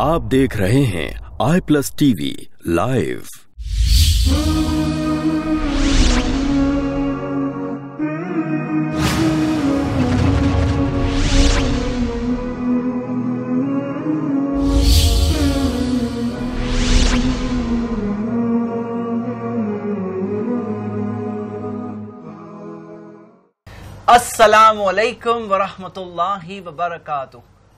आप देख रहे हैं आई प्लस टीवी लाइव असलकम वरहमल वबरकू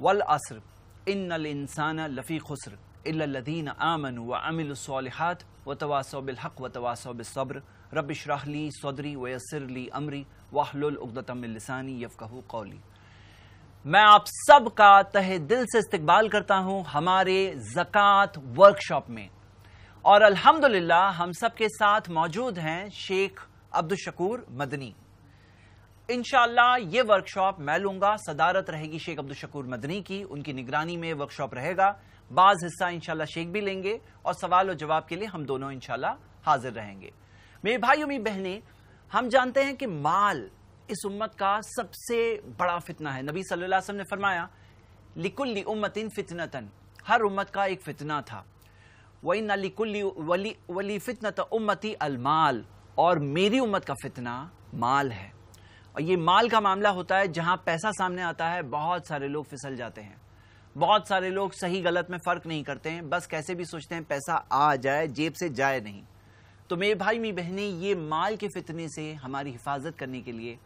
वल असर इन इंसान लफ़ी खुसर इल्लदीन आमन व अमिल सालहत व हक व तवासब्र रबशराहली सदरी वयसरली अमरी वाहलतमिलसानी यफ़ू कौली मैं आप सब का तहे दिल से इस्तकबाल करता हूं हमारे ज़क़़त वर्कशॉप में और अल्हम्दुलिल्लाह हम सब के साथ मौजूद हैं शेख अब्दुल शकूर मदनी इनशाला ये वर्कशॉप मैं लूंगा सदारत रहेगी शेख अब्दुल शकूर मदनी की उनकी निगरानी में वर्कशॉप रहेगा बाज हिस्सा इनशाला शेख भी लेंगे और सवाल और जवाब के लिए हम दोनों इनशाला हाजिर रहेंगे मेरे भाई और मेरी बहनें हम जानते हैं कि माल इस उम्मत का सबसे बड़ा फितना है नबी सल्लल्लाहु ने फरमाया लिकुल्ली उम्मतिन फितनतन हर उम्मत का एक फितना था वही ना लिकुल्ली वली वली फितनत उम्मती अलमाल और मेरी उम्मत का फितना माल है और ये माल का मामला होता है जहां पैसा सामने आता है बहुत सारे लोग फिसल जाते हैं बहुत सारे लोग सही गलत में फर्क नहीं करते हैं बस कैसे भी सोचते हैं पैसा आ जाए जेब से जाए नहीं तो मेरे भाई मेरी बहनें ये माल के फितने से हमारी हिफाजत करने के लिए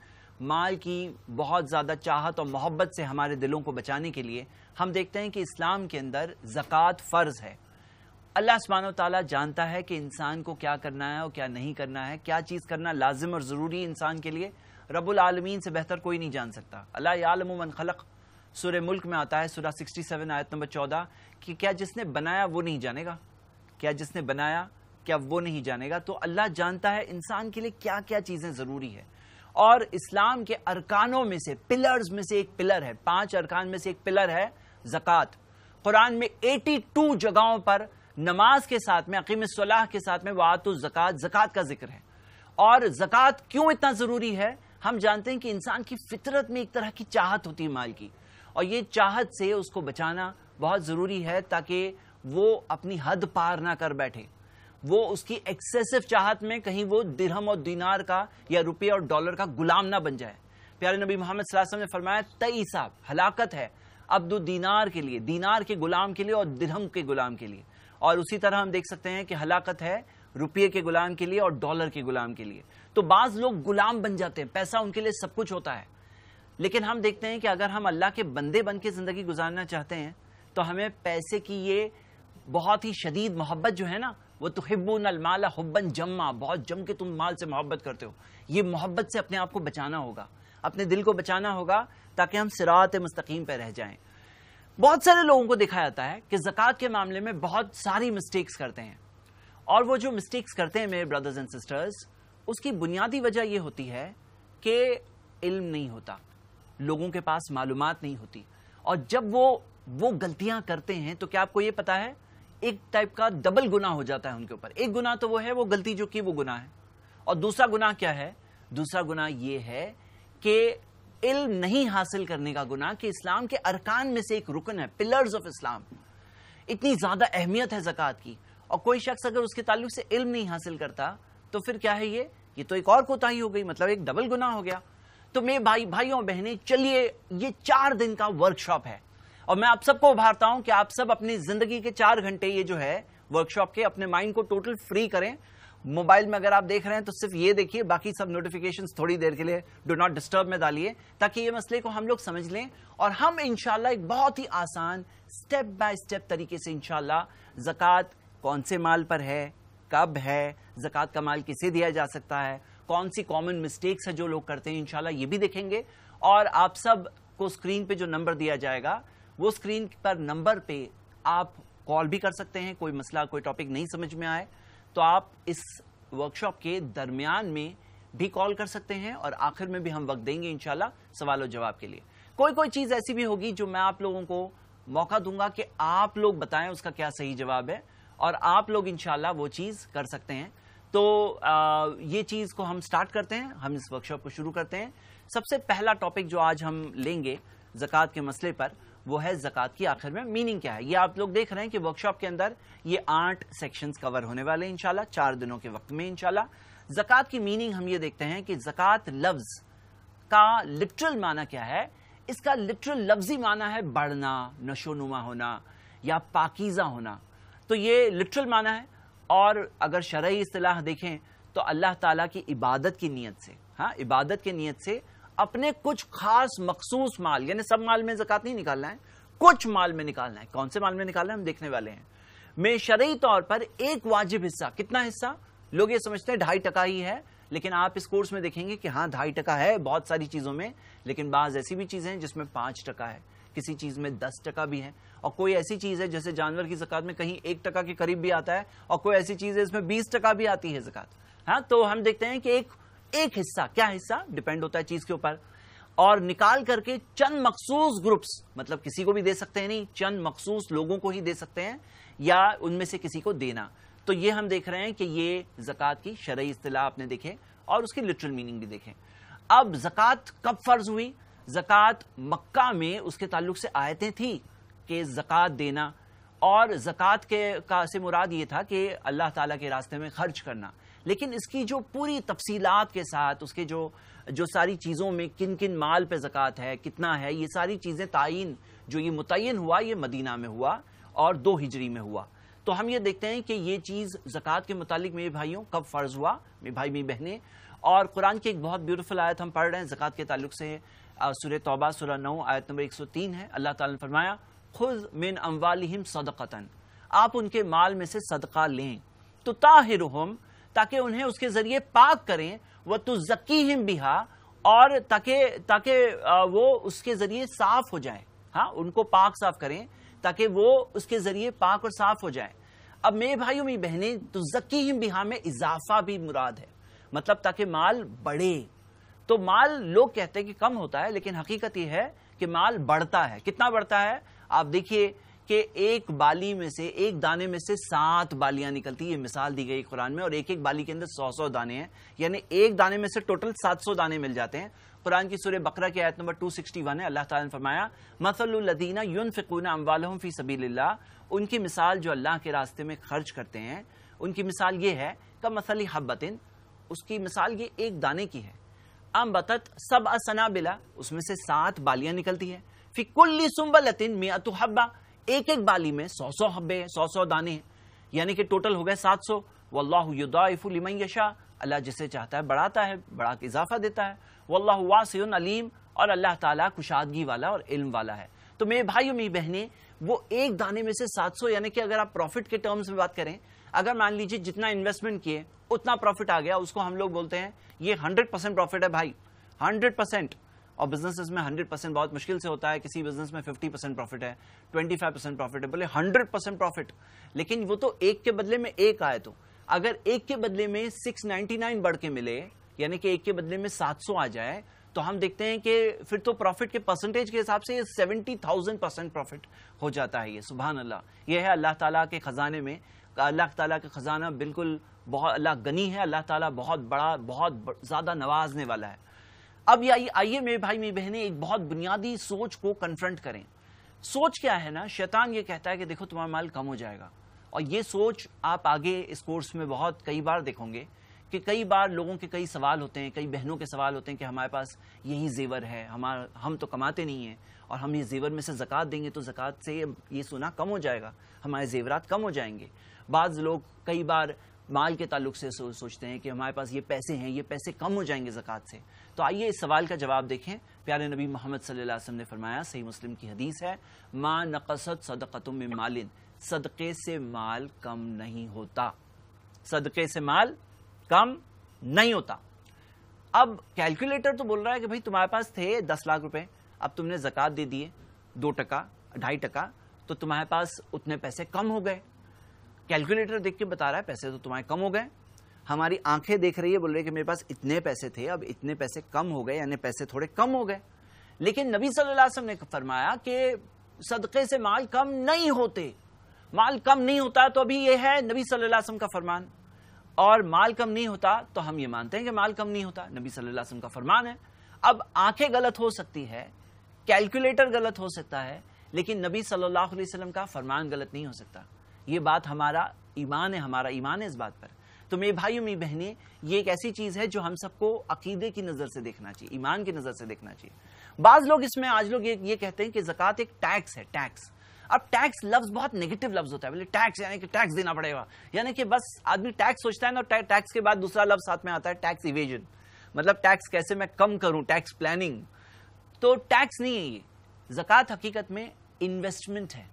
माल की बहुत ज़्यादा चाहत और मोहब्बत से हमारे दिलों को बचाने के लिए हम देखते हैं कि इस्लाम के अंदर जक़ात फ़र्ज़ है अल्लाह सुबहान तला जानता है कि इंसान को क्या करना है और क्या नहीं करना है क्या चीज़ करना लाजिम और ज़रूरी इंसान के लिए रबुल आलमीन से बेहतर कोई नहीं जान सकता अल्लाह आलमन खलक सुर मुल्क में आता है सुरा 67 आयत नंबर 14 कि क्या जिसने बनाया वो नहीं जानेगा क्या जिसने बनाया क्या वो नहीं जानेगा तो अल्लाह जानता है इंसान के लिए क्या क्या चीज़ें ज़रूरी है और इस्लाम के अरकानों में से पिलर्स में से एक पिलर है पांच अरकान में से एक पिलर है जक़ात कुरान में 82 जगहों पर नमाज के साथ में अकीम सलाह के साथ में वात तो ज़क़़त जक़ात का जिक्र है और जक़ात क्यों इतना ज़रूरी है हम जानते हैं कि इंसान की फितरत में एक तरह की चाहत होती है माल की और ये चाहत से उसको बचाना बहुत ज़रूरी है ताकि वो अपनी हद पार ना कर बैठे वो उसकी एक्सेसिव चाहत में कहीं वो दिरहम और दिनार का या रुपये और डॉलर का गुलाम ना बन जाए प्यारे नबी मोहम्मद ने फरमाया तई साहब हलाकत है अब्दु दीनार के लिए दीनार के गुलाम के लिए और दिरहम के गुलाम के लिए और उसी तरह हम देख सकते हैं कि हलाकत है रुपये के गुलाम के लिए और डॉलर के गुलाम के लिए तो बाज लोग गुलाम बन जाते हैं पैसा उनके लिए सब कुछ होता है लेकिन हम देखते हैं कि अगर हम अल्लाह के बंदे बन के ज़िंदगी गुजारना चाहते हैं तो हमें पैसे की ये बहुत ही शदीद मोहब्बत जो है ना वो तो हिब्बन अलमाला हब्बन जम्मा बहुत जम के तुम माल से मोहब्बत करते हो ये मोहब्बत से अपने आप को बचाना होगा अपने दिल को बचाना होगा ताकि हम सिरात मस्तकीम पर रह जाएं बहुत सारे लोगों को देखा जाता है कि ज़क़़त के मामले में बहुत सारी मिस्टेक्स करते हैं और वो जो मिस्टेक्स करते हैं मेरे ब्रदर्स एंड सिस्टर्स उसकी बुनियादी वजह यह होती है कि इल्म नहीं होता लोगों के पास मालूम नहीं होती और जब वो वो गलतियां करते हैं तो क्या आपको ये पता है एक टाइप का डबल गुना हो जाता है उनके ऊपर एक गुना तो वो है वो गलती जो की वो गुना है और दूसरा गुना क्या है दूसरा गुना ये है कि इल नहीं हासिल करने का गुना कि इस्लाम के अरकान में से एक रुकन है पिलर्स ऑफ इस्लाम इतनी ज्यादा अहमियत है जक़ात की और कोई शख्स अगर उसके ताल्लुक से इल्म नहीं हासिल करता तो फिर क्या है ये ये तो एक और कोताही हो गई मतलब एक डबल गुना हो गया तो मेरे भाई भाइयों बहने चलिए ये चार दिन का वर्कशॉप है और मैं आप सबको उभारता हूं कि आप सब अपनी जिंदगी के चार घंटे ये जो है वर्कशॉप के अपने माइंड को टोटल फ्री करें मोबाइल में अगर आप देख रहे हैं तो सिर्फ ये देखिए बाकी सब नोटिफिकेशन थोड़ी देर के लिए डो नॉट डिस्टर्ब में डालिए ताकि ये मसले को हम लोग समझ लें और हम इनशाला एक बहुत ही आसान स्टेप बाय स्टेप तरीके से इनशाला जक़ात कौन से माल पर है कब है जक़ात का माल किसे दिया जा सकता है कौन सी कॉमन मिस्टेक्स है जो लोग करते हैं इनशाला ये भी देखेंगे और आप सब को स्क्रीन पे जो नंबर दिया जाएगा वो स्क्रीन पर नंबर पे आप कॉल भी कर सकते हैं कोई मसला कोई टॉपिक नहीं समझ में आए तो आप इस वर्कशॉप के दरमियान में भी कॉल कर सकते हैं और आखिर में भी हम वक्त देंगे इनशाला सवाल और जवाब के लिए कोई कोई चीज़ ऐसी भी होगी जो मैं आप लोगों को मौका दूंगा कि आप लोग बताएं उसका क्या सही जवाब है और आप लोग इनशाला वो चीज़ कर सकते हैं तो आ, ये चीज़ को हम स्टार्ट करते हैं हम इस वर्कशॉप को शुरू करते हैं सबसे पहला टॉपिक जो आज हम लेंगे ज़क़़त के मसले पर वो है ज़क़़त की आखिर में मीनिंग क्या है ये आप लोग देख रहे हैं कि वर्कशॉप के अंदर ये आठ सेक्शंस कवर होने वाले हैं इनशाला चार दिनों के वक्त में इनशाला ज़क़़त की मीनिंग हम ये देखते हैं कि ज़क़़त लफ्ज़ का लिटरल माना क्या है इसका लिटरल लफ्जी माना है बढ़ना नशोनुमा होना या पाकिज़ा होना तो ये लिटरल माना है और अगर शरय असलाह देखें तो अल्लाह ताला की इबादत की नीयत से हाँ इबादत की नीयत से अपने कुछ खास मखसूस माल यानी सब माल में जक़ात नहीं निकालना है कुछ माल में निकालना है कौन से माल में निकालना है हम देखने वाले हैं में शरय तौर पर एक वाजिब हिस्सा कितना हिस्सा लोग ये समझते हैं ढाई टका ही है लेकिन आप इस कोर्स में देखेंगे कि हाँ ढाई टका है बहुत सारी चीज़ों में लेकिन बाज ऐसी भी चीज़ें हैं जिसमें पाँच टका है किसी चीज़ में दस टका भी है और कोई ऐसी चीज है जैसे जानवर की जकत में कहीं एक टका के करीब भी आता है और कोई ऐसी चीज है इसमें बीस टका भी आती है जकत हाँ तो हम देखते हैं कि एक एक हिस्सा क्या हिस्सा डिपेंड होता है चीज के ऊपर और निकाल करके चंद मखसूस ग्रुप्स मतलब किसी को भी दे सकते हैं नहीं चंद मखसूस लोगों को ही दे सकते हैं या उनमें से किसी को देना तो ये हम देख रहे हैं कि ये जकत की शरय अतलाह आपने देखे और उसकी लिटरल मीनिंग भी देखें अब जकत कब फर्ज हुई जकत मक्का में उसके ताल्लुक से आयतें थी के ज़क़़त देना और जक़ात के का से मुराद ये था कि अल्लाह ताला के रास्ते में खर्च करना लेकिन इसकी जो पूरी तफसीलात के साथ उसके जो जो सारी चीज़ों में किन किन माल पे ज़क़़त है कितना है ये सारी चीज़ें तयन जो ये मुतिन हुआ ये मदीना में हुआ और दो हिजरी में हुआ तो हम ये देखते हैं कि ये चीज़ जक़ात के मुतालिक मेरे भाइयों कब फ़र्ज़ हुआ मेरे भाई मेरी बहनें और कुरान की एक बहुत ब्यूटीफुल आयत हम पढ़ रहे हैं ज़क़़त के तालुक से सुर तोबा सुरह नौ आयत नंबर 103 है अल्लाह ताला ने फरमाया खुद मिन अम्वालिम सदकता आप उनके माल में से सदका लें तो ताहिर हम ताकि उन्हें उसके ज़रिए पाक करें व तो जकी हिम बिहा और ताकि ताकि वो उसके ज़रिए साफ़ हो जाए हाँ उनको पाक साफ़ करें ताकि वो उसके ज़रिए पाक और साफ़ हो जाए अब मेरे भाइयों मेरी बहनें तो जकी हिम बिहा में इजाफा भी मुराद है मतलब ताकि माल बढ़े तो माल लोग कहते हैं कि कम होता है लेकिन हकीकत यह है कि माल बढ़ता है कितना बढ़ता है आप देखिए कि एक बाली में से एक दाने में से सात बालियां निकलती है मिसाल दी गई कुरान में और एक एक बाली के अंदर सौ सौ दाने हैं यानी एक दाने में से टोटल सात सौ दाने मिल जाते हैं कुरान की सूर्य बकरा की आयत नंबर वन है अल्लाह ताला ने फरमाया मसलदीना फ़िकूना अम्वालहम फ़ी सबील्ला उनकी मिसाल जो अल्लाह के रास्ते में खर्च करते हैं उनकी मिसाल ये है का मसल हब्बतिन उसकी मिसाल ये एक दाने की है अम बतत सब असना बिला उसमें से सात बालियां निकलती है फिकुल्ली सुम्बलतिन मिया तो हब्बा एक एक बाली में सौ सौ हब्बे हैं सौ सौ दाने हैं यानी कि टोटल हो गए सात सौ वल्लाशा अल्लाह जिसे चाहता है बढ़ाता है बड़ा के इजाफा देता है वल्लाह वासन अलीम और अल्लाह ताला कुशादगी वाला और इल्म वाला है तो मेरे भाइयों मेरी बहनें वो एक दाने में से 700 यानी कि अगर आप प्रॉफिट के टर्म्स में बात करें अगर मान लीजिए जितना इन्वेस्टमेंट किए उतना प्रॉफिट आ गया उसको हम लोग बोलते हैं ये 100 परसेंट प्रॉफिट है भाई 100 परसेंट और बिजनेसेस में 100 परसेंट बहुत मुश्किल से होता है किसी बिजनेस में 50 परसेंट प्रॉफिट है 25 परसेंट प्रॉफिट है बोले 100 परसेंट प्रॉफिट लेकिन वो तो एक के बदले में एक आए तो अगर एक के बदले में 699 बढ़ के मिले यानी कि एक के बदले में 700 आ जाए तो हम देखते हैं कि फिर तो प्रॉफिट के परसेंटेज के हिसाब से ये सेवेंटी थाउजेंड परसेंट प्रॉफिट हो जाता है ये सुबह अल्लाह यह है अल्लाह ताला के ख़जाने में अल्लाह ताला का ख़जाना बिल्कुल बहुत अल्लाह गनी है अल्लाह ताला बहुत बड़ा बहुत ज़्यादा नवाजने वाला है अब आइए मेरे भाई मेरी बहनें एक बहुत बुनियादी सोच को कन्फ्रंट करें सोच क्या है ना शैतान ये कहता है कि देखो तुम्हारा माल कम हो जाएगा और ये सोच आप आगे इस कोर्स में बहुत कई बार देखोगे कि कई बार लोगों के कई सवाल होते हैं कई बहनों के सवाल होते हैं कि हमारे पास यही जेवर है हमार हम तो कमाते नहीं हैं और हम ये जेवर में से ज़क़़त देंगे तो ज़क़़त से ये सोना कम हो जाएगा हमारे जेवरात कम हो जाएंगे बाज़ लोग कई बार माल के ताल्लुक से सो, सोचते हैं कि हमारे पास ये पैसे हैं ये पैसे कम हो जाएंगे ज़क़़त से तो आइए इस सवाल का जवाब देखें प्यारे नबी मोहम्मद सल्लल्लाहु अलैहि वसल्लम ने फरमाया सही मुस्लिम की हदीस है माँ नकसत सदक़तुम मालिन सदक़े से माल कम नहीं होता सदक़े से माल कम नहीं होता अब कैलकुलेटर तो बोल रहा है कि भाई तुम्हारे पास थे दस लाख रुपए अब तुमने जक़ात दे दिए दो टका ढाई टका तो तुम्हारे पास उतने पैसे कम हो गए कैलकुलेटर देख के बता रहा है पैसे तो तुम्हारे कम हो गए हमारी आंखें देख रही है बोल रही है कि मेरे पास इतने पैसे थे अब इतने पैसे कम हो गए यानी पैसे थोड़े कम हो गए लेकिन नबी सल्लल्लाहु अलैहि वसल्लम ने फरमाया कि सदक़े से माल कम नहीं होते माल कम नहीं होता तो अभी ये है नबी सल्लल्लाहु अलैहि वसल्लम का फरमान और माल कम नहीं होता तो हम ये मानते हैं कि माल कम नहीं होता नबी सल्लल्लाहु अलैहि वसल्लम का फरमान है अब आंखें गलत हो सकती है कैलकुलेटर गलत हो सकता है लेकिन नबी सल्लल्लाहु अलैहि वसल्लम का फरमान गलत नहीं हो सकता ये बात हमारा ईमान है हमारा ईमान है इस बात पर तो मेरे भाइयों मेरी बहनें ये एक ऐसी चीज़ है जो हम सबको अकीदे की नज़र से देखना चाहिए ईमान की नज़र से देखना चाहिए बाज लोग इसमें आज लोग ये, ये कहते हैं कि जकत एक टैक्स है टैक्स अब टैक्स लफ्ज बहुत नेगेटिव लफ्ज होता है बोले टैक्स यानी कि टैक्स देना पड़ेगा यानी कि बस आदमी टैक्स सोचता है ना टैक्स के बाद दूसरा लफ्ज साथ में आता है टैक्स इवेजन मतलब टैक्स कैसे मैं कम करूं टैक्स प्लानिंग तो टैक्स नहीं है ये जकत हकीकत में इन्वेस्टमेंट है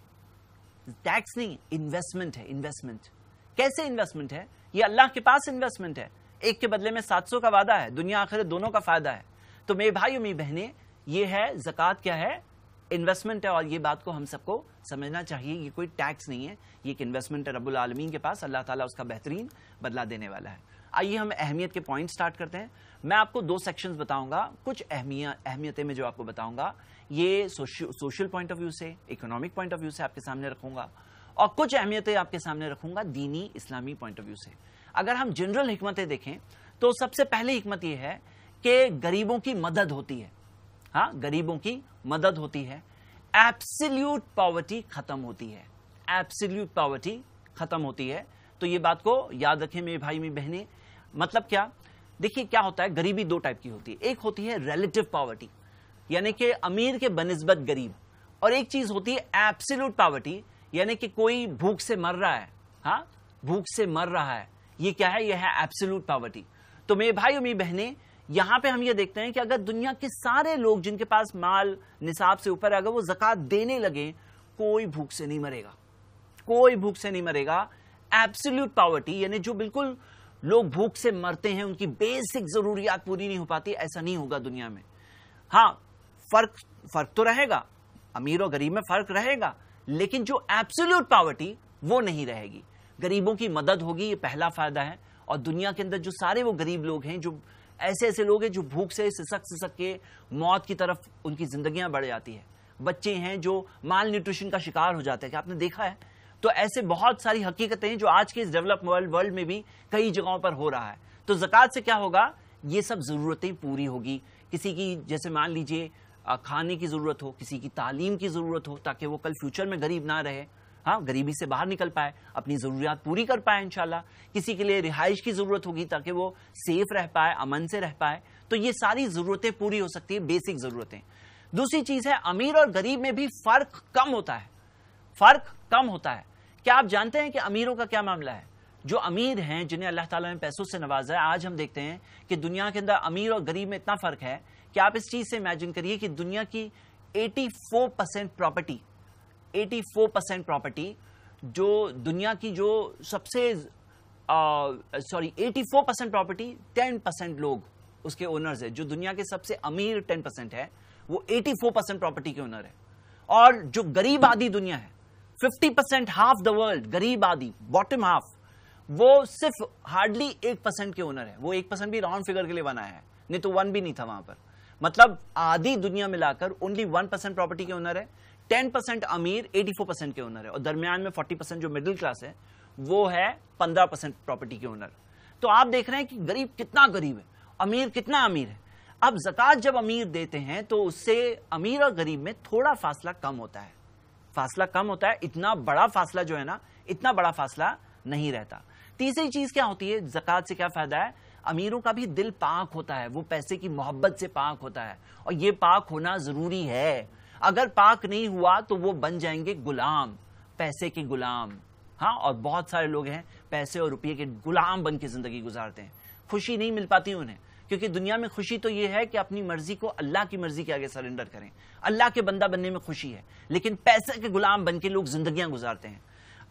टैक्स नहीं इन्वेस्टमेंट है इन्वेस्टमेंट कैसे इन्वेस्टमेंट है ये अल्लाह के पास इन्वेस्टमेंट है एक के बदले में सात सौ का वादा है दुनिया आखिर दोनों का फायदा है तो मेरे भाई और मेरी बहने ये है जक़ात क्या है इन्वेस्टमेंट है और ये बात को हम सबको समझना चाहिए ये कोई टैक्स नहीं है ये एक इन्वेस्टमेंट है रबुल आलमीन के पास अल्लाह ताला उसका बेहतरीन बदला देने वाला है आइए हम अहमियत के पॉइंट स्टार्ट करते हैं मैं आपको दो सेक्शंस बताऊंगा कुछ अहमिया अहमियतें में जो आपको बताऊंगा ये सोशल पॉइंट ऑफ व्यू से इकोनॉमिक पॉइंट ऑफ व्यू से आपके सामने रखूंगा और कुछ अहमियतें आपके सामने रखूंगा दीनी इस्लामी पॉइंट ऑफ व्यू से अगर हम जनरल हमतें देखें तो सबसे पहले हमत यह है कि गरीबों की मदद होती है हाँ गरीबों की मदद होती है एप्सिल्यूट पावर्टी खत्म होती है एप्सिल्यूट पावर्टी खत्म होती है तो ये बात को याद रखें मेरे भाई मेरी बहनें मतलब क्या देखिए क्या होता है गरीबी दो टाइप की होती है एक होती है रिलेटिव पॉवर्टी यानी कि अमीर के बनस्बत गरीब और एक चीज होती है एब्सोल्यूट पॉवर्टी यानी कि कोई भूख से मर रहा है हाँ भूख से मर रहा है ये क्या है यह है एब्सोल्यूट पॉवर्टी तो मेरे भाई और मेरी बहने यहां पे हम ये देखते हैं कि अगर दुनिया के सारे लोग जिनके पास माल निसाब से ऊपर है अगर वो जकत देने लगे कोई भूख से नहीं मरेगा कोई भूख से नहीं मरेगा एब्सोल्यूट पावर्टी यानी जो बिल्कुल लोग भूख से मरते हैं उनकी बेसिक जरूरियात पूरी नहीं हो पाती ऐसा नहीं होगा दुनिया में हाँ फर्क फर्क तो रहेगा अमीर और गरीब में फर्क रहेगा लेकिन जो एब्सोल्यूट पावर्टी वो नहीं रहेगी गरीबों की मदद होगी ये पहला फायदा है और दुनिया के अंदर जो सारे वो गरीब लोग हैं जो ऐसे ऐसे लोग हैं जो भूख से सिसक सिसक के मौत की तरफ उनकी जिंदगियां बढ़ जाती है बच्चे हैं जो माल न्यूट्रिशन का शिकार हो जाते हैं क्या आपने देखा है तो ऐसे बहुत सारी हकीकतें हैं जो आज के इस डेवलप वर्ल्ड में भी कई जगहों पर हो रहा है तो जक़ात से क्या होगा ये सब ज़रूरतें पूरी होगी किसी की जैसे मान लीजिए खाने की ज़रूरत हो किसी की तालीम की ज़रूरत हो ताकि वो कल फ्यूचर में गरीब ना रहे हाँ गरीबी से बाहर निकल पाए अपनी ज़रूरियात पूरी कर पाए इनशाला किसी के लिए रिहाइश की ज़रूरत होगी ताकि वो सेफ रह पाए अमन से रह पाए तो ये सारी ज़रूरतें पूरी हो सकती है बेसिक ज़रूरतें दूसरी चीज़ है अमीर और गरीब में भी फ़र्क कम होता है फर्क कम होता है क्या आप जानते हैं कि अमीरों का क्या मामला है जो अमीर हैं जिन्हें अल्लाह ताला ने पैसों से नवाजा है आज हम देखते हैं कि दुनिया के अंदर अमीर और गरीब में इतना फर्क है कि आप इस चीज से इमेजिन करिए कि दुनिया की 84 परसेंट प्रॉपर्टी 84 परसेंट प्रॉपर्टी जो दुनिया की जो सबसे सॉरी 84 परसेंट प्रॉपर्टी 10 परसेंट लोग उसके ओनर्स है जो दुनिया के सबसे अमीर 10 परसेंट है वो 84 परसेंट प्रॉपर्टी के ओनर है और जो गरीब आदि दुनिया है fifty percent half the world गरीब आदि बॉटम हाफ वो सिर्फ हार्डली एक परसेंट के ओनर है वो एक परसेंट भी राउंड फिगर के लिए बनाया है नहीं तो वन भी नहीं था वहां पर मतलब आधी दुनिया मिलाकर ओनली वन परसेंट प्रॉपर्टी के ओनर है टेन परसेंट अमीर एटी फोर परसेंट के ओनर है और दरमियान में फोर्टी परसेंट जो मिडिल क्लास है वो है पंद्रह परसेंट प्रॉपर्टी के ओनर तो आप देख रहे हैं कि गरीब कितना गरीब है अमीर कितना अमीर है अब जक़ात जब अमीर देते हैं तो उससे अमीर और गरीब में थोड़ा फासला कम होता है फासला कम होता है इतना बड़ा फासला जो है ना इतना बड़ा फासला नहीं रहता तीसरी चीज क्या होती है जक़ात से क्या फायदा है अमीरों का भी दिल पाक होता है वो पैसे की मोहब्बत से पाक होता है और ये पाक होना जरूरी है अगर पाक नहीं हुआ तो वो बन जाएंगे गुलाम पैसे के गुलाम हाँ और बहुत सारे लोग हैं पैसे और रुपये के गुलाम बन के जिंदगी गुजारते हैं खुशी नहीं मिल पाती उन्हें क्योंकि दुनिया में खुशी तो यह है कि अपनी मर्जी को अल्लाह की मर्जी के आगे सरेंडर करें अल्लाह के बंदा बनने में खुशी है लेकिन पैसे के गुलाम बन के लोग जिंदगियां गुजारते हैं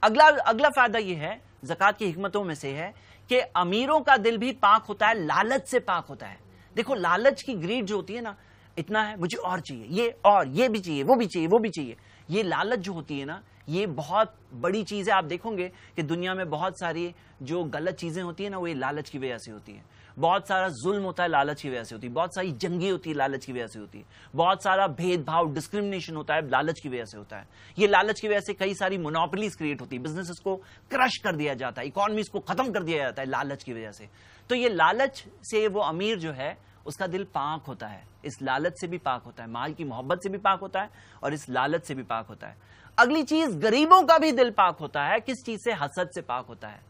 अगला अगला फायदा यह है जक़ात की हमतों में से है कि अमीरों का दिल भी पाक होता है लालच से पाक होता है देखो लालच की ग्रीड जो होती है ना इतना है मुझे और चाहिए ये और ये भी चाहिए वो भी चाहिए वो भी चाहिए ये लालच जो होती है ना ये बहुत बड़ी चीज़ है आप देखोगे कि दुनिया में बहुत सारी जो गलत चीज़ें होती है ना वो ये लालच की वजह से होती है बहुत सारा जुल्म होता है लालच की वजह से होती है बहुत सारी जंगी होती है लालच की वजह से होती है बहुत सारा भेदभाव डिस्क्रिमिनेशन होता है लालच की वजह से होता है ये लालच की वजह से कई सारी मोनोपलीज क्रिएट होती है बिजनेस को क्रश कर दिया जाता है इकोनॉमी को खत्म कर दिया जाता है लालच की वजह से तो ये लालच से वो अमीर जो है उसका दिल पाक होता है इस लालच से भी पाक होता है माल की मोहब्बत से भी पाक होता है और इस लालच से भी पाक होता है अगली चीज गरीबों का भी दिल पाक होता है किस चीज से हसद से पाक होता है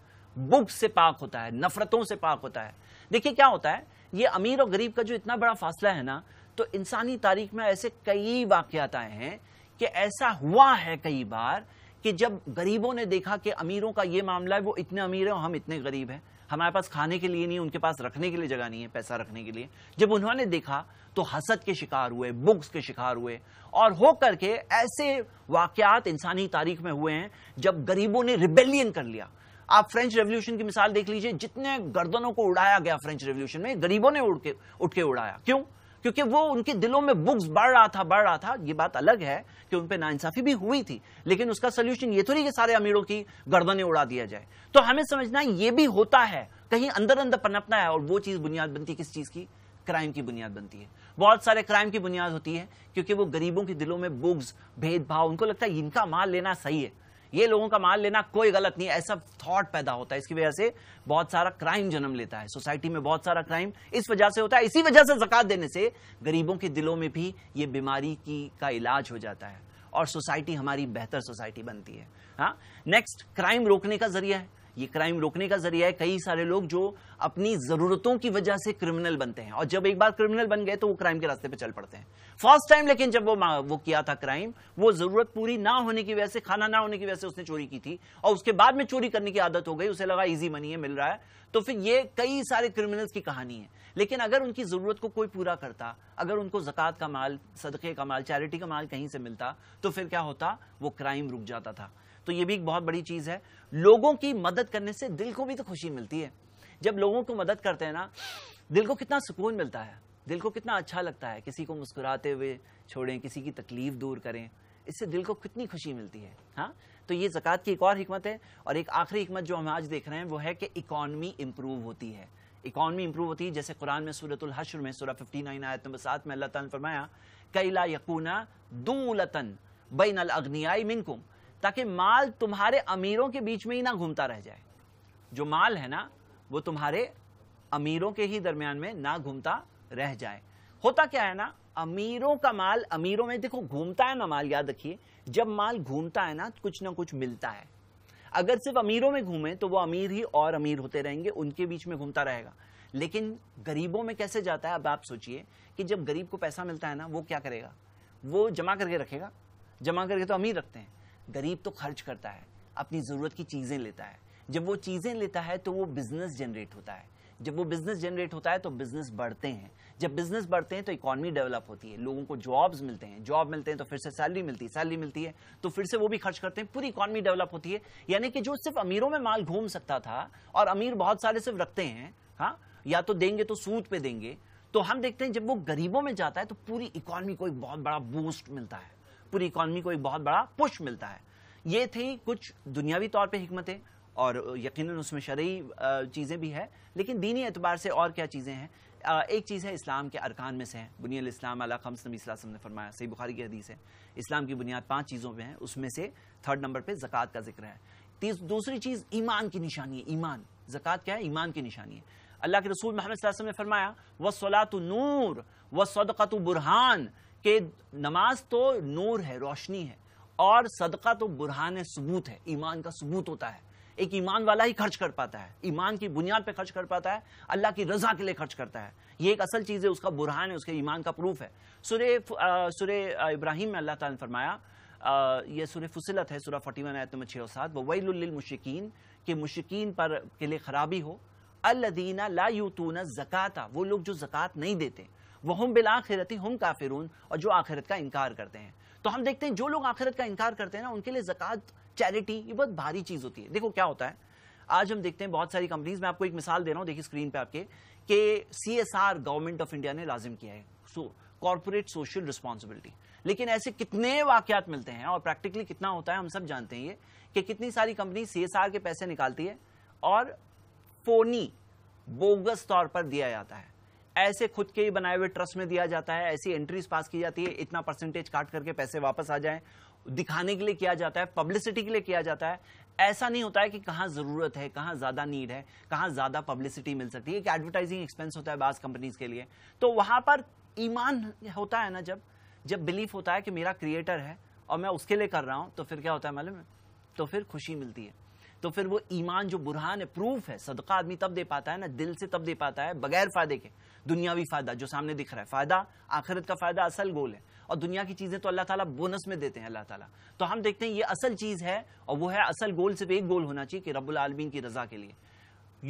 बुक से पाक होता है नफरतों से पाक होता है देखिए क्या होता है ये अमीर और गरीब का जो इतना बड़ा फासला है ना तो इंसानी तारीख में ऐसे कई वाकत आए हैं कि ऐसा हुआ है कई बार कि जब गरीबों ने देखा कि अमीरों का ये मामला है वो इतने अमीर हैं और हम इतने गरीब हैं हमारे पास खाने के लिए नहीं उनके पास रखने के लिए जगह नहीं है पैसा रखने के लिए जब उन्होंने देखा तो हसद के शिकार हुए बुक्स के शिकार हुए और हो करके ऐसे वाकयात इंसानी तारीख में हुए हैं जब गरीबों ने रिबेलियन कर लिया आप फ्रेंच रेवल्यूशन की मिसाल देख लीजिए जितने गर्दनों को उड़ाया गया फ्रेंच रेवल्यूशन में गरीबों ने उड़ के उठ के उड़ाया क्यों क्योंकि वो उनके दिलों में बुग्स बढ़ रहा था बढ़ रहा था ये बात अलग है कि उन पर नाइंसाफी भी हुई थी लेकिन उसका सोल्यूशन ये थोड़ी तो कि सारे अमीरों की गर्दनें उड़ा दिया जाए तो हमें समझना ये भी होता है कहीं अंदर अंदर पनपना है और वो चीज बुनियाद बनती किस चीज की क्राइम की बुनियाद बनती है बहुत सारे क्राइम की बुनियाद होती है क्योंकि वो गरीबों के दिलों में बुग्स भेदभाव उनको लगता है इनका माल लेना सही है ये लोगों का माल लेना कोई गलत नहीं है ऐसा थॉट पैदा होता है इसकी वजह से बहुत सारा क्राइम जन्म लेता है सोसाइटी में बहुत सारा क्राइम इस वजह से होता है इसी वजह से जक़ात देने से गरीबों के दिलों में भी ये बीमारी की का इलाज हो जाता है और सोसाइटी हमारी बेहतर सोसाइटी बनती है हाँ नेक्स्ट क्राइम रोकने का जरिया है ये क्राइम रोकने का जरिया है कई सारे लोग जो अपनी जरूरतों की वजह से क्रिमिनल बनते हैं और जब एक बार क्रिमिनल बन गए तो वो क्राइम के रास्ते पर चल पड़ते हैं फर्स्ट टाइम लेकिन जब वो वो किया था क्राइम वो जरूरत पूरी ना होने की वजह से खाना ना होने की वजह से उसने चोरी की थी और उसके बाद में चोरी करने की आदत हो गई उसे लगा इजी मनी है मिल रहा है तो फिर ये कई सारे क्रिमिनल्स की कहानी है लेकिन अगर उनकी जरूरत को कोई पूरा करता अगर उनको जक़ात का माल सदक़े का माल चैरिटी का माल कहीं से मिलता तो फिर क्या होता वो क्राइम रुक जाता था तो ये भी एक बहुत बड़ी चीज़ है लोगों की मदद करने से दिल को भी तो खुशी मिलती है जब लोगों को मदद करते हैं ना दिल को कितना सुकून मिलता है दिल को कितना अच्छा लगता है किसी को मुस्कुराते हुए छोड़ें किसी की तकलीफ दूर करें इससे दिल को कितनी खुशी मिलती है हाँ तो ये ज़क़़त की एक और हमत है और एक आखिरी हमत जो हम आज देख रहे हैं वो है कि इकॉनमी इम्प्रूव होती है इकॉनमी इंप्रूव होती है जैसे कुरान में सूरत हशर में सूरह नाइन आयत नंबर सात में अल्लाह तरमाया ने कैला यकूना दूलतन बैन अल अग्नियाई मिनकुम ताकि माल तुम्हारे अमीरों के बीच में ही ना घूमता रह जाए जो माल है ना वो तुम्हारे अमीरों के ही दरमियान में ना घूमता रह जाए होता क्या है ना अमीरों का माल अमीरों में देखो घूमता है ना माल याद रखिए जब माल घूमता है ना कुछ ना कुछ मिलता है अगर सिर्फ अमीरों में घूमे तो वो अमीर ही और अमीर होते रहेंगे उनके बीच में घूमता रहेगा लेकिन गरीबों में कैसे जाता है अब आप सोचिए कि जब गरीब को पैसा मिलता है ना वो क्या करेगा वो जमा करके रखेगा जमा करके तो अमीर रखते हैं गरीब तो खर्च करता है अपनी ज़रूरत की चीज़ें लेता है जब वो चीज़ें लेता है तो वो बिज़नेस जनरेट होता है जब वो बिज़नेस जनरेट होता है तो बिज़नेस बढ़ते हैं जब बिज़नेस बढ़ते हैं तो इकॉनमी डेवलप होती है लोगों को जॉब्स मिलते हैं जॉब मिलते हैं तो फिर से सैलरी मिलती है सैलरी मिलती है तो फिर से वो भी खर्च करते हैं पूरी इकॉनमी डेवलप होती है यानी कि जो सिर्फ अमीरों में माल घूम सकता था और अमीर बहुत सारे सिर्फ रखते हैं हाँ या तो देंगे तो सूद पे देंगे तो हम देखते हैं जब वो गरीबों में जाता है तो पूरी इकॉनमी को एक बहुत बड़ा बूस्ट मिलता है पूरी इकोनॉमी को एक बहुत बड़ा पुश मिलता है ये थी कुछ दुनियावी तौर पर हमतें और यकीन उसमें शर्य चीज़ें भी है लेकिन दीनी एतबार से और क्या चीज़ें हैं एक चीज़ है इस्लाम के अरकान में से है बुनियाद इस्लाम अला खम्स नबी वसम ने फरमाया सही बुखारी की हदीस है इस्लाम की बुनियाद पांच चीज़ों में है उसमें से थर्ड नंबर पे जक़ात का जिक्र है तीस दूसरी चीज़ ईमान की निशानी है ईमान जक़ात क्या है ईमान की निशानी है अल्लाह के रसूल महमद ने फरमाया व सलात नूर व सदक़त बुरहान कि नमाज तो नूर है रोशनी है और सदका तो बुरहान सबूत है ईमान का सबूत होता है एक ईमान वाला ही खर्च कर पाता है ईमान की बुनियाद पे खर्च कर पाता है अल्लाह की रजा के लिए खर्च करता है ये एक असल चीज़ है उसका बुरहान है उसके ईमान का प्रूफ है सुरे सुर इब्राहिम में अल्लाह ताला ने फरमाया ये सुरे फुसिलत है सुरा फटी वन आयत नंबर छः और सात वईलमशिकीन के मुशिकीन पर के लिए खराबी हो अल्लादीना ला यूतून जक़ाता वो लोग जो जक़ात नहीं देते वहम बिल आखिरती हम काफिरून और जो आखिरत का इनकार करते हैं तो हम देखते हैं जो लोग आखिरत का इनकार करते हैं ना उनके लिए जक़ात चैरिटी ये बहुत भारी चीज़ होती है देखो क्या होता है आज हम देखते हैं बहुत सारी कंपनीज में आपको एक मिसाल दे रहा हूँ देखिए स्क्रीन पर आपके कि C S R government of India ने लाजिम किया है सो कॉरपोरेट सोशल रिस्पॉन्सिबिलिटी लेकिन ऐसे कितने वाकयात मिलते हैं और प्रैक्टिकली कितना होता है हम सब जानते हैं ये कि कितनी सारी कंपनी सी के पैसे निकालती है और फोनी बोगस तौर पर दिया जाता है ऐसे खुद के ही बनाए हुए ट्रस्ट में दिया जाता है ऐसी एंट्रीज पास की जाती है इतना परसेंटेज काट करके पैसे वापस आ जाए दिखाने के लिए किया जाता है पब्लिसिटी के लिए किया जाता है ऐसा नहीं होता है कि कहाँ ज़रूरत है कहाँ ज़्यादा नीड है कहाँ ज़्यादा पब्लिसिटी मिल सकती है एक एडवर्टाइजिंग एक्सपेंस होता है बास कंपनीज के लिए तो वहां पर ईमान होता है ना जब जब बिलीफ होता है कि मेरा क्रिएटर है और मैं उसके लिए कर रहा हूँ तो फिर क्या होता है मालूम है तो फिर खुशी मिलती है तो फिर वो ईमान जो बुरहान है प्रूफ है सदका आदमी तब दे पाता है ना दिल से तब दे पाता है बगैर फायदे के दुनियावी फ़ायदा जो सामने दिख रहा है फ़ायदा आखिरत का फ़ायदा असल गोल है और दुनिया की चीज़ें तो अल्लाह ताला बोनस में देते हैं अल्लाह ताला तो हम देखते हैं ये असल चीज़ है और वो है असल गोल सिर्फ एक गोल होना चाहिए कि रब्बुल आलमीन की रज़ा के लिए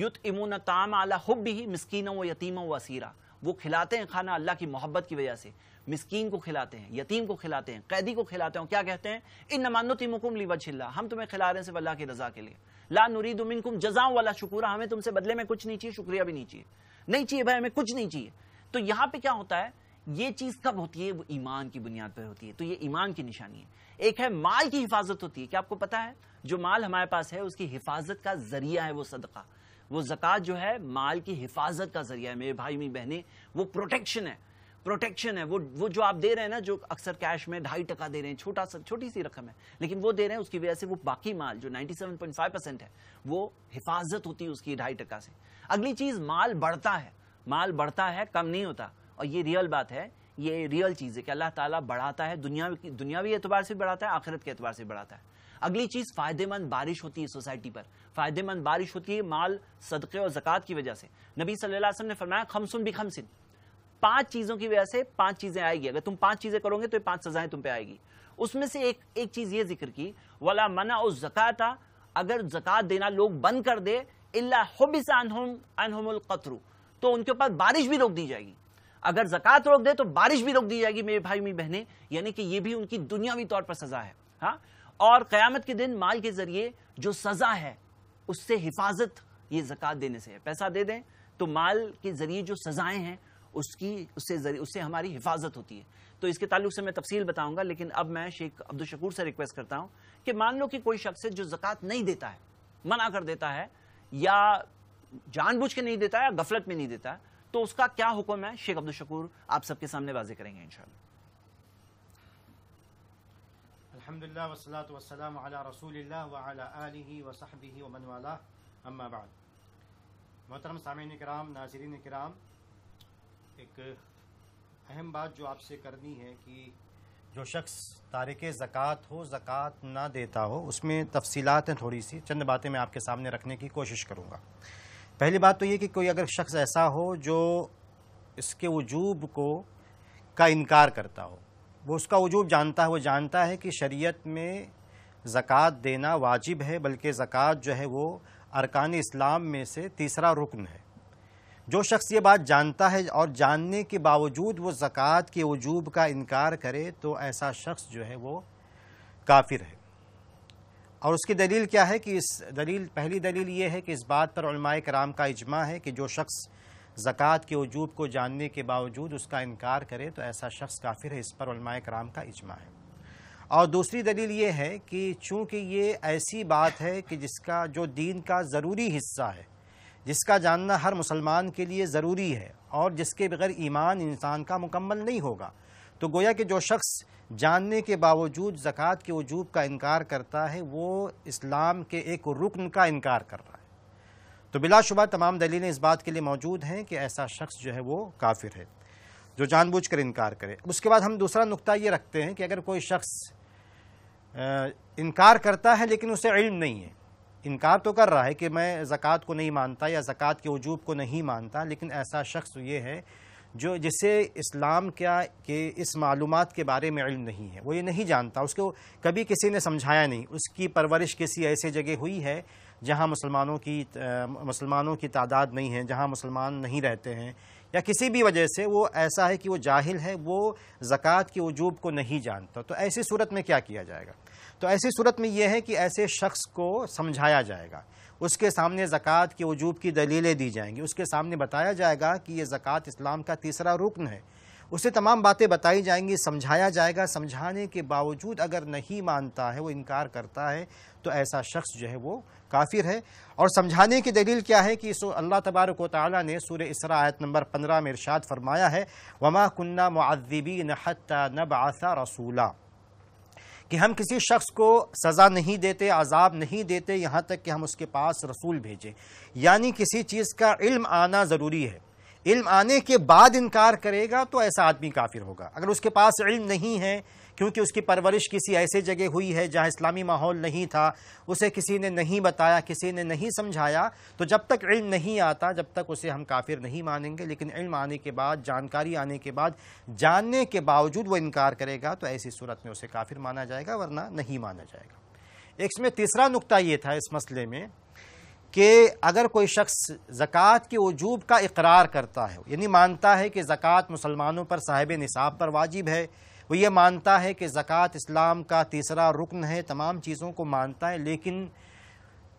युत इमोन ताम आला हुब ही मिसकीन व यतीम व असीरा वो खिलाते हैं खाना अल्लाह की मोहब्बत की वजह से मिसकीन को खिलाते हैं यतीम को खिलाते हैं कैदी को खिलाते हैं क्या कहते हैं इन नमानुतिमुकुम ली छिल्ला हम तुम्हें खिला रहे हैं सिर्फ अल्लाह की रजा के लिए ला नुरीदुमिनकुम जजाओं वाला शुक्र हमें तुमसे बदले में कुछ नहीं चाहिए शुक्रिया भी नहीं चाहिए नहीं चाहिए भाई हमें कुछ नहीं चाहिए तो यहाँ पे क्या होता है ये चीज कब होती है वो ईमान की बुनियाद पर होती है तो ये ईमान की निशानी है एक है माल की हिफाजत होती है क्या आपको पता है जो माल हमारे पास है उसकी हिफाजत का जरिया है वो सदका वो जक़ात जो है माल की हिफाजत का जरिया है मेरे भाई मेरी बहने वो प्रोटेक्शन है प्रोटेक्शन है वो वो जो आप दे रहे हैं ना जो अक्सर कैश में ढाई टका दे रहे हैं छोटा सा छोटी सी रकम है लेकिन वो दे रहे हैं उसकी वजह से वो बाकी माल जो 97.5 परसेंट है वो हिफाजत होती है उसकी ढाई टका से अगली चीज माल बढ़ता है माल बढ़ता है कम नहीं होता और ये रियल बात है ये रियल चीज़ है कि अल्लाह ताला बढ़ाता है दुनिया दुनियावी एतबार से बढ़ाता है आखिरत के एतबार से बढ़ाता है अगली चीज़ फ़ायदेमंद बारिश होती है सोसाइटी पर फ़ायदेमंद बारिश होती है माल सदक़े और ज़क़़त की वजह से नबी सल्लल्लाहु अलैहि वसल्लम ने फरमाया खमसुन भी खमसिन पांच चीज़ों की वजह से पांच चीज़ें आएगी अगर तुम पांच चीज़ें करोगे तो पांच सज़ाएं तुम पे आएगी उसमें से एक एक चीज़ ये जिक्र की वाला मना उस जक़ात अगर जक़ात देना लोग बंद कर दे इलाबिसतरु तो उनके ऊपर बारिश भी रोक दी जाएगी अगर जक़ात रोक दे तो बारिश भी रोक दी जाएगी मेरे भाई मेरी बहने यानी कि यह भी उनकी दुनियावी तौर पर सज़ा है हाँ और क्यामत के दिन माल के ज़रिए जो सज़ा है उससे हिफाजत ये जक़ात देने से है पैसा दे दें तो माल के ज़रिए जो सजाएं हैं उसकी उससे उससे हमारी हिफाजत होती है तो इसके ताल्लुक से मैं तफसील बताऊंगा लेकिन अब मैं शेख अब्दुल शकूर से रिक्वेस्ट करता हूँ कि मान लो कि कोई शख्स है जो जक़ात नहीं देता है मना कर देता है या जानबूझ के नहीं देता या गफलत में नहीं देता है तो उसका क्या हुक्म है शेख अब्दुल शकूर आप सबके सामने वाजे करेंगे इंशाल्लाह अल्हम्दुलिल्लाह वसलात वसलाम अला रसूलिल्लाह व अला आलिहि व सहबिहि व मन वाला अम्मा बाद मोहतरम सामीन कराम नाजरीन कराम एक अहम बात जो आपसे करनी है कि जो शख्स तारीख़ ज़क़़त हो ज़क़़त ना देता हो उसमें तफसीलात हैं थोड़ी सी चंद बातें मैं आपके सामने रखने की कोशिश करूँगा पहली बात तो ये कि कोई अगर शख्स ऐसा हो जो इसके वजूब को का इनकार करता हो वो उसका वजूब जानता है वो जानता है कि शरीयत में ज़क़़त देना वाजिब है बल्कि ज़क़़त जो है वो अरकान इस्लाम में से तीसरा रुकन है जो शख्स ये बात जानता है और जानने के बावजूद वो ज़क़़त के वजूब का इनकार करे तो ऐसा शख्स जो है वो काफिर है और उसकी दलील क्या है कि इस दलील पहली दलील ये है कि इस बात पर कराम का इजमा है कि जो शख्स ज़क़़त के वजूब को जानने के बावजूद उसका इनकार करे तो ऐसा शख्स काफिर है इस पर कराम का इजमा है और दूसरी दलील ये है कि चूँकि ये ऐसी बात है कि जिसका जो दीन का ज़रूरी हिस्सा है जिसका जानना हर मुसलमान के लिए ज़रूरी है और जिसके बगैर ईमान इंसान का मुकम्मल नहीं होगा तो गोया कि जो शख्स जानने के बावजूद ज़क़़त के वजूब का इनकार करता है वो इस्लाम के एक रुकन का इनकार कर रहा है तो बिलाशुबा तमाम दलीलें इस बात के लिए मौजूद हैं कि ऐसा शख्स जो है वो काफिर है जो जानबूझ कर इनकार करे उसके बाद हम दूसरा नुकता ये रखते हैं कि अगर कोई शख्स इनकार करता है लेकिन उसे इल्म नहीं है इनकार तो कर रहा है कि मैं ज़क़़त को नहीं मानता या ज़क़़त के वजूब को नहीं मानता लेकिन ऐसा शख्स ये है जो जिसे इस्लाम क्या के इस मालूम के बारे में इल्म नहीं है वो ये नहीं जानता उसको कभी किसी ने समझाया नहीं उसकी परवरिश किसी ऐसे जगह हुई है जहाँ मुसलमानों की मुसलमानों की तादाद नहीं है जहाँ मुसलमान नहीं रहते हैं या किसी भी वजह से वो ऐसा है कि वो जाहिल है वो ज़क़़त के वजूब को नहीं जानता तो ऐसी सूरत में क्या किया जाएगा तो ऐसी सूरत में यह है कि ऐसे शख्स को समझाया जाएगा उसके सामने ज़क़़त के वजूब की दलीलें दी जाएंगी उसके सामने बताया जाएगा कि ये ज़क़़त इस्लाम का तीसरा रुकन है उसे तमाम बातें बताई जाएंगी समझाया जाएगा समझाने के बावजूद अगर नहीं मानता है वो इनकार करता है तो ऐसा शख्स जो है वो काफिर है और समझाने की दलील क्या है कि अल्लाह तबारक ताली ने सूर इसरा आयत नंबर पंद्रह में इरशाद फरमाया है वमा कुन्ना मुआज़िबी नहत्ता नबासा रसूला कि हम किसी शख्स को सज़ा नहीं देते आज़ाब नहीं देते यहाँ तक कि हम उसके पास रसूल भेजें यानी किसी चीज़ का इल्म आना ज़रूरी है इल्म आने के बाद इनकार करेगा तो ऐसा आदमी काफिर होगा अगर उसके पास इल्म नहीं है क्योंकि उसकी परवरिश किसी ऐसे जगह हुई है जहाँ इस्लामी माहौल नहीं था उसे किसी ने नहीं बताया किसी ने नहीं समझाया तो जब तक इल्म नहीं आता जब तक उसे हम काफिर नहीं मानेंगे लेकिन इल्म आने के बाद जानकारी आने के बाद जानने के बावजूद वो इनकार करेगा तो ऐसी सूरत में उसे काफिर माना जाएगा वरना नहीं माना जाएगा इसमें तीसरा नुकता ये था इस मसले में कि अगर कोई शख्स ज़क़़त के वजूब का इकरार करता है यानी मानता है कि ज़क़़त मुसलमानों पर साहिब निसाब पर वाजिब है वो ये मानता है कि ज़क़़त इस्लाम का तीसरा रुकन है तमाम चीज़ों को मानता है लेकिन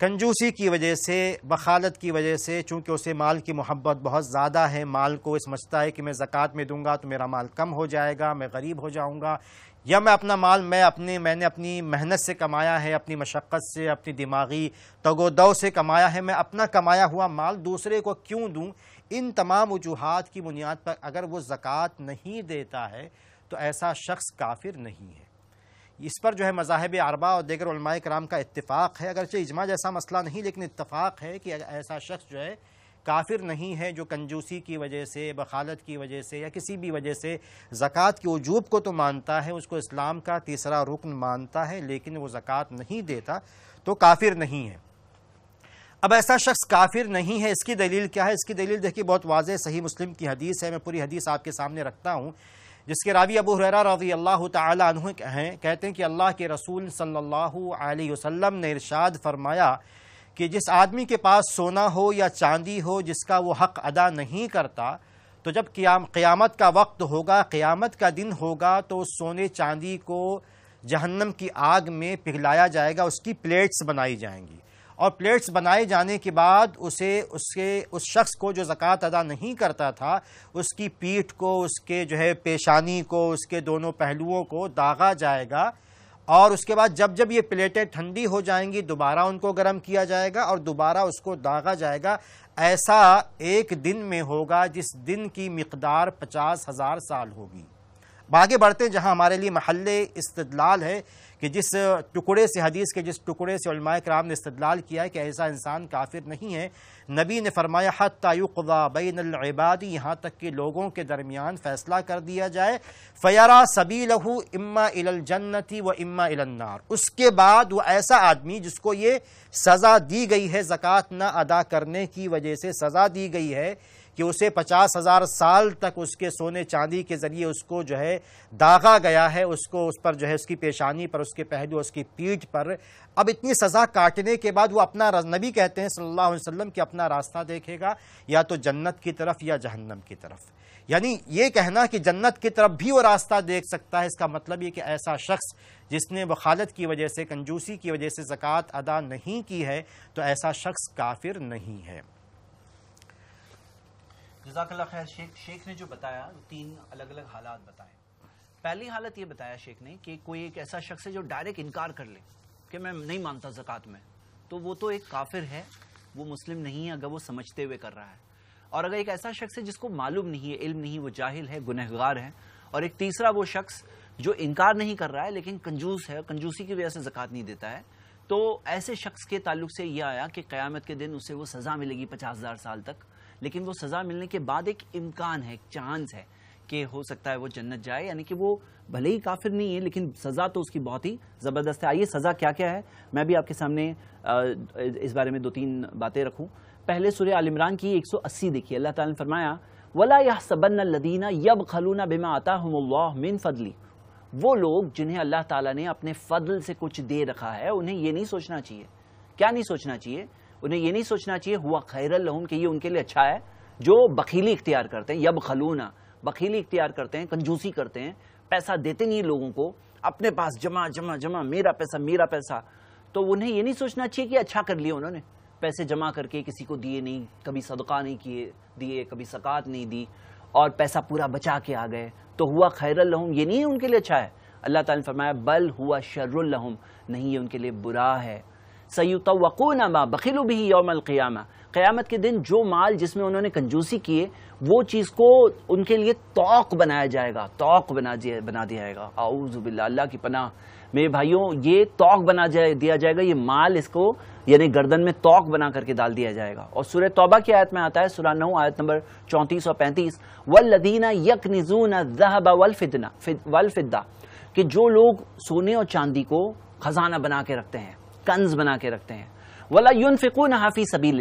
कंजूसी की वजह से बखालत की वजह से चूँकि उसे माल की मोहब्बत बहुत ज़्यादा है माल को समझता है कि मैं ज़क़़त में दूँगा तो मेरा माल कम हो जाएगा मैं गरीब हो जाऊँगा या मैं अपना माल मैं अपने मैंने अपनी मेहनत से कमाया है अपनी मशक्क़त से अपनी दिमागी तगोदव से कमाया है मैं अपना कमाया हुआ माल दूसरे को क्यों दूँ इन तमाम वजूहत की बुनियाद पर अगर वो ज़क़़त नहीं देता है तो ऐसा शख्स काफिर नहीं है इस पर जो है मजाहब अरबा और दीगर कराम का इतफ़ाक़ है अगरचे इजमा जैसा मसला नहीं लेकिन इतफ़ाक़ है कि ऐसा शख्स जो है काफिर नहीं है जो कंजूसी की वजह से बखालत की वजह से या किसी भी वजह से ज़क़़त के वजूब को तो मानता है उसको इस्लाम का तीसरा रुकन मानता है लेकिन वो ज़क़़त नहीं देता तो काफिर नहीं है अब ऐसा शख्स काफिर नहीं है इसकी दलील क्या है इसकी दलील देखिए बहुत वाज सही मुस्लिम की हदीस है मैं पूरी हदीस आपके सामने रखता हूँ जिसके रावी अबू हुररा रजी अल्लाह तु हैं कहते हैं कि अल्लाह के रसूल सल्लल्लाहु अलैहि वसल्लम ने इरशाद फरमाया कि जिस आदमी के पास सोना हो या चांदी हो जिसका वो हक अदा नहीं करता तो जब क्याम क़्यामत का वक्त होगा क़्यामत का दिन होगा तो सोने चांदी को जहन्नम की आग में पिघलाया जाएगा उसकी प्लेट्स बनाई जाएंगी और प्लेट्स बनाए जाने के बाद उसे उसके उस शख्स को जो ज़क़़त अदा नहीं करता था उसकी पीठ को उसके जो है पेशानी को उसके दोनों पहलुओं को दागा जाएगा और उसके बाद जब जब ये प्लेटें ठंडी हो जाएंगी दोबारा उनको गर्म किया जाएगा और दोबारा उसको दागा जाएगा ऐसा एक दिन में होगा जिस दिन की मकदार पचास हज़ार साल होगी आगे बढ़ते जहाँ हमारे लिए महल इस्तलाल है कि जिस टुकड़े से हदीस के जिस टुकड़े से उलमाए कराम ने इस्तलाल किया है कि ऐसा इंसान काफिर नहीं है नबी ने फरमाया हत तयुदा यहाँ तक कि लोगों के दरमियान फ़ैसला कर दिया जाए फ़यारा सबी लहू इम्मा इलजन्नति व इम्मा इलन्नार उसके बाद वो ऐसा आदमी जिसको ये सज़ा दी गई है ज़क़़त ना अदा करने की वजह से सज़ा दी गई है कि उसे पचास हज़ार साल तक उसके सोने चांदी के ज़रिए उसको जो है दागा गया है उसको उस पर जो है उसकी पेशानी पर उसके पहलू उसकी पीठ पर अब इतनी सज़ा काटने के बाद वो अपना नबी कहते हैं सल्लल्लाहु अलैहि वसल्लम कि अपना रास्ता देखेगा या तो जन्नत की तरफ या जहन्नम की तरफ यानी ये कहना कि जन्नत की तरफ भी वो रास्ता देख सकता है इसका मतलब ये कि ऐसा शख्स जिसने वखालत की वजह से कंजूसी की वजह से ज़क़़त अदा नहीं की है तो ऐसा शख्स काफिर नहीं है जजाकल्ला खैर शेख शेख ने जो बताया तीन अलग अलग हालात बताए पहली हालत ये बताया शेख ने कि कोई एक ऐसा शख्स है जो डायरेक्ट इनकार कर ले कि मैं नहीं मानता जक़ात में तो वो तो एक काफिर है वो मुस्लिम नहीं है अगर वो समझते हुए कर रहा है और अगर एक ऐसा शख्स है जिसको मालूम नहीं है इल्म नहीं वो जाहिल है गुनहगार है और एक तीसरा वो शख्स जो इनकार नहीं कर रहा है लेकिन कंजूस है कंजूसी की वजह से ज़क़़त नहीं देता है तो ऐसे शख्स के ताल्लुक से यह आया कि क़्यामत के दिन उसे वो सज़ा मिलेगी पचास हज़ार साल तक लेकिन वो सज़ा मिलने के बाद एक इम्कान है एक चांस है कि हो सकता है वो जन्नत जाए यानी कि वो भले ही काफिर नहीं है लेकिन सज़ा तो उसकी बहुत ही ज़बरदस्त है आइए सज़ा क्या क्या है मैं भी आपके सामने इस बारे में दो तीन बातें रखूँ पहले सुर आलमरान की 180 देखिए अल्लाह ताला ने फरमाया वला यह सबन लदीना यब खलूना बिमा आता मिन फदली वो लोग जिन्हें अल्लाह ताला ने अपने फदल से कुछ दे रखा है उन्हें ये नहीं सोचना चाहिए क्या नहीं सोचना चाहिए उन्हें ये नहीं सोचना चाहिए हुआ खैर लहूम कि ये उनके लिए अच्छा है जो बखीली इख्तियार करते हैं यब खलूना बखीली इख्तियार करते हैं कंजूसी करते हैं पैसा देते नहीं लोगों को अपने पास जमा जमा जमा मेरा पैसा मेरा पैसा तो उन्हें ये नहीं सोचना चाहिए कि अच्छा कर लिया उन्होंने पैसे जमा करके किसी को दिए नहीं कभी सदका नहीं किए दिए कभी सकात नहीं दी और पैसा पूरा बचा के आ गए तो हुआ खैर लहूम ये नहीं उनके लिए अच्छा है अल्लाह ताला ने फरमाया बल हुआ शर्रुल लहूम नहीं ये उनके लिए बुरा है सयुतवकून बखिल भी योम क़्यामत के दिन जो माल जिसमें उन्होंने कंजूसी किए वो चीज़ को उनके लिए तोक बनाया जाएगा तोक बना दिया बना दिया जाएगा आउज़बिल्ला अल्लाह की पनाह मेरे भाइयों ये तोक बना जाए दिया जाएगा ये माल इसको यानी गर्दन में तोक बना करके डाल दिया जाएगा और सूर्य तौबा की आयत में आता है सुरान नौ आयत नंबर चौंतीस और पैंतीस वल लदीना यक निजून जहबा वल फिदना वल कि जो लोग सोने और चांदी को खजाना बना के रखते हैं कंज बना के रखते हैं वला यून फ़िकून हाफ़ी सबी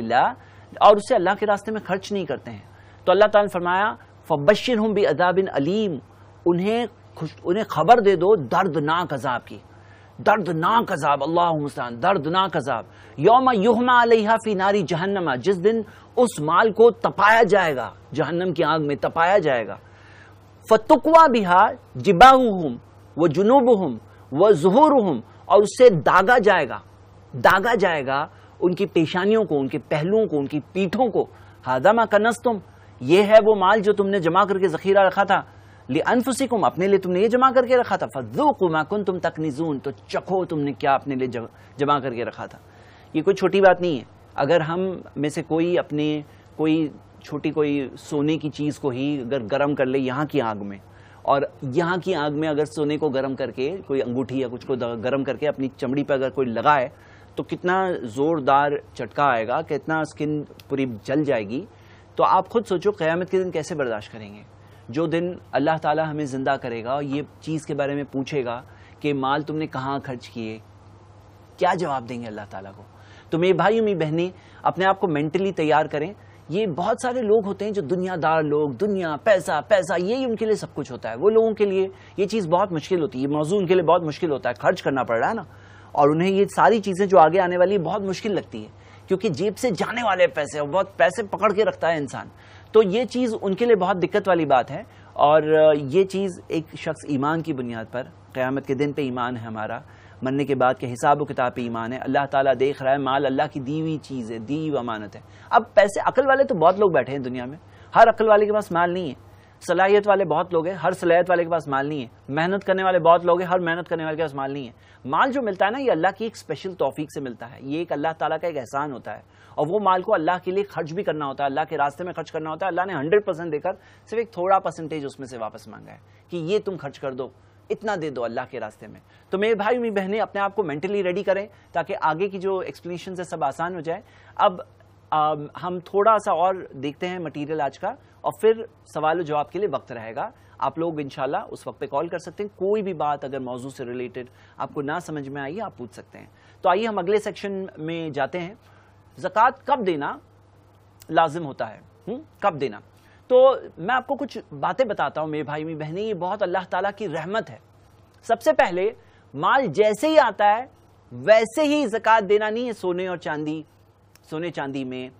और उसे अल्लाह के रास्ते में खर्च नहीं करते हैं तो अल्लाह ताला ने फरमाया फ़बशर हम भी अदाबिन अलीम उन्हें खुश उन्हें खबर दे दो दर्दनाक अजाब की दर्दनाक अजाब अल्लाह मुस्तान दर्दनाक अजाब योम युहमा अलहाफ़ी नारी जहन्नमा जिस दिन उस माल को तपाया जाएगा जहन्नम की आग में तपाया जाएगा फतुकवा बिहा जिबाह हम व जुनूब हम व जहूर हम और उससे दागा जाएगा दागा जाएगा उनकी पेशानियों को उनके पहलुओं को उनकी पीठों को हादामा कनस तुम ये है वो माल जो तुमने जमा करके जखीरा रखा था ले अनफुसिकुम अपने लिए तुमने ये जमा करके रखा था फजो तुम तकनीजून तो चखो तुमने क्या अपने लिए जमा करके रखा था ये कोई छोटी बात नहीं है अगर हम में से कोई अपने कोई छोटी कोई सोने की चीज़ को ही अगर गर्म कर ले यहाँ की आग में और यहाँ की आग में अगर सोने को गर्म करके कोई अंगूठी या कुछ को गर्म करके अपनी चमड़ी पर अगर कोई लगाए तो कितना ज़ोरदार चटका आएगा कितना स्किन पूरी जल जाएगी तो आप खुद सोचो क़्यामत के दिन कैसे बर्दाश्त करेंगे जो दिन अल्लाह ताला हमें ज़िंदा करेगा और ये चीज़ के बारे में पूछेगा कि माल तुमने कहाँ खर्च किए क्या जवाब देंगे अल्लाह ताला को तो मेरे भाई मेरी बहनें अपने आप को मेंटली तैयार करें ये बहुत सारे लोग होते हैं जो दुनियादार लोग दुनिया पैसा पैसा यही उनके लिए सब कुछ होता है वो लोगों के लिए ये चीज़ बहुत मुश्किल होती है ये मौजूद उनके लिए बहुत मुश्किल होता है खर्च करना पड़ रहा है ना और उन्हें ये सारी चीज़ें जो आगे आने वाली है बहुत मुश्किल लगती है क्योंकि जेब से जाने वाले पैसे और बहुत पैसे पकड़ के रखता है इंसान तो ये चीज़ उनके लिए बहुत दिक्कत वाली बात है और ये चीज़ एक शख्स ईमान की बुनियाद पर क़्यामत के दिन पे ईमान है हमारा मरने के बाद के हिसाब व किताब पे ईमान है अल्लाह ताला देख रहा है माल अल्लाह की दी हुई चीज़ है दी हुई अमानत है अब पैसे अकल वाले तो बहुत लोग बैठे हैं दुनिया में हर अकल वाले के पास माल नहीं है सलाहियत वाले बहुत लोग हैं हर सलाहियत वाले के पास माल नहीं है मेहनत करने वाले बहुत लोग हैं हर मेहनत करने वाले के पास माल नहीं है माल जो मिलता है ना ये अल्लाह की एक स्पेशल तोफीक से मिलता है ये एक अल्लाह ताला का एक एहसान होता है और वो माल को अल्लाह के लिए खर्च भी करना होता है अल्लाह के रास्ते में खर्च करना होता है अल्लाह ने हंड्रेड परसेंट देकर सिर्फ एक थोड़ा परसेंटेज उसमें से वापस मांगा है कि ये तुम खर्च कर दो इतना दे दो अल्लाह के रास्ते में तो मेरे भाई मेरी बहनें अपने आप को मेंटली रेडी करें ताकि आगे की जो एक्सप्लेनेशन है सब आसान हो जाए अब हम थोड़ा सा और देखते हैं मटेरियल आज का और फिर सवाल जवाब के लिए वक्त रहेगा आप लोग इनशाला उस वक्त पे कॉल कर सकते हैं कोई भी बात अगर मौजू से रिलेटेड आपको ना समझ में आई आप पूछ सकते हैं तो आइए हम अगले सेक्शन में जाते हैं जक़ात कब देना लाजिम होता है हुँ? हम्म, कब देना तो मैं आपको कुछ बातें बताता हूँ मेरे भाई मेरी बहने ये बहुत अल्लाह तला की रहमत है सबसे पहले माल जैसे ही आता है वैसे ही जक़ात देना नहीं है सोने और चांदी सोने चांदी में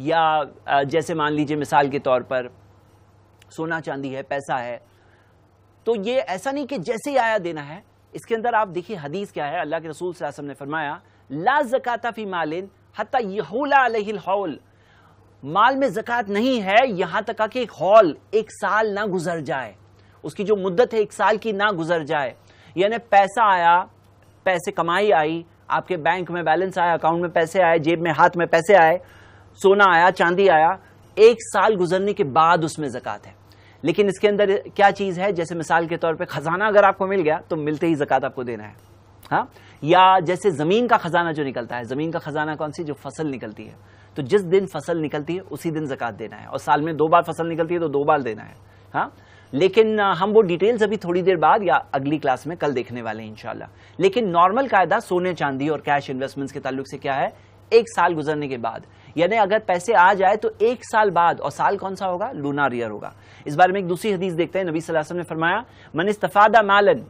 या जैसे मान लीजिए मिसाल के तौर पर सोना चांदी है पैसा है तो ये ऐसा नहीं कि जैसे ही आया देना है इसके अंदर आप देखिए हदीस क्या है अल्लाह के रसूल वसल्लम ने फरमाया ला जक़ाता फ़ी मालिन हती यहूला हौल माल में जक़ात नहीं है यहाँ तक कि एक हौल एक साल ना गुजर जाए उसकी जो मुद्दत है एक साल की ना गुजर जाए यानी पैसा आया पैसे कमाई आई आपके बैंक में बैलेंस आया अकाउंट में पैसे आए जेब में हाथ में पैसे आए सोना आया चांदी आया एक साल गुजरने के बाद उसमें जक़ात है लेकिन इसके अंदर क्या चीज़ है जैसे मिसाल के तौर पर खजाना अगर आपको मिल गया तो मिलते ही जक़ात आपको देना है हाँ या जैसे ज़मीन का ख़जाना जो निकलता है ज़मीन का ख़जाना कौन सी जो फसल निकलती है तो जिस दिन फसल निकलती है उसी दिन जक़ात देना है और साल में दो बार फसल निकलती है तो दो बार देना है हाँ लेकिन हम वो डिटेल्स अभी थोड़ी देर बाद या अगली क्लास में कल देखने वाले हैं इंशाल्लाह लेकिन नॉर्मल कायदा सोने चांदी और कैश इन्वेस्टमेंट्स के ताल्लुक से क्या है एक साल गुजरने के बाद यानी अगर पैसे आ जाए तो एक साल बाद और साल कौन सा होगा लूनार ईयर होगा इस बारे में एक दूसरी हदीस देखते हैं नबी वसल्लम ने फरमाया मन इस्तफादा मालन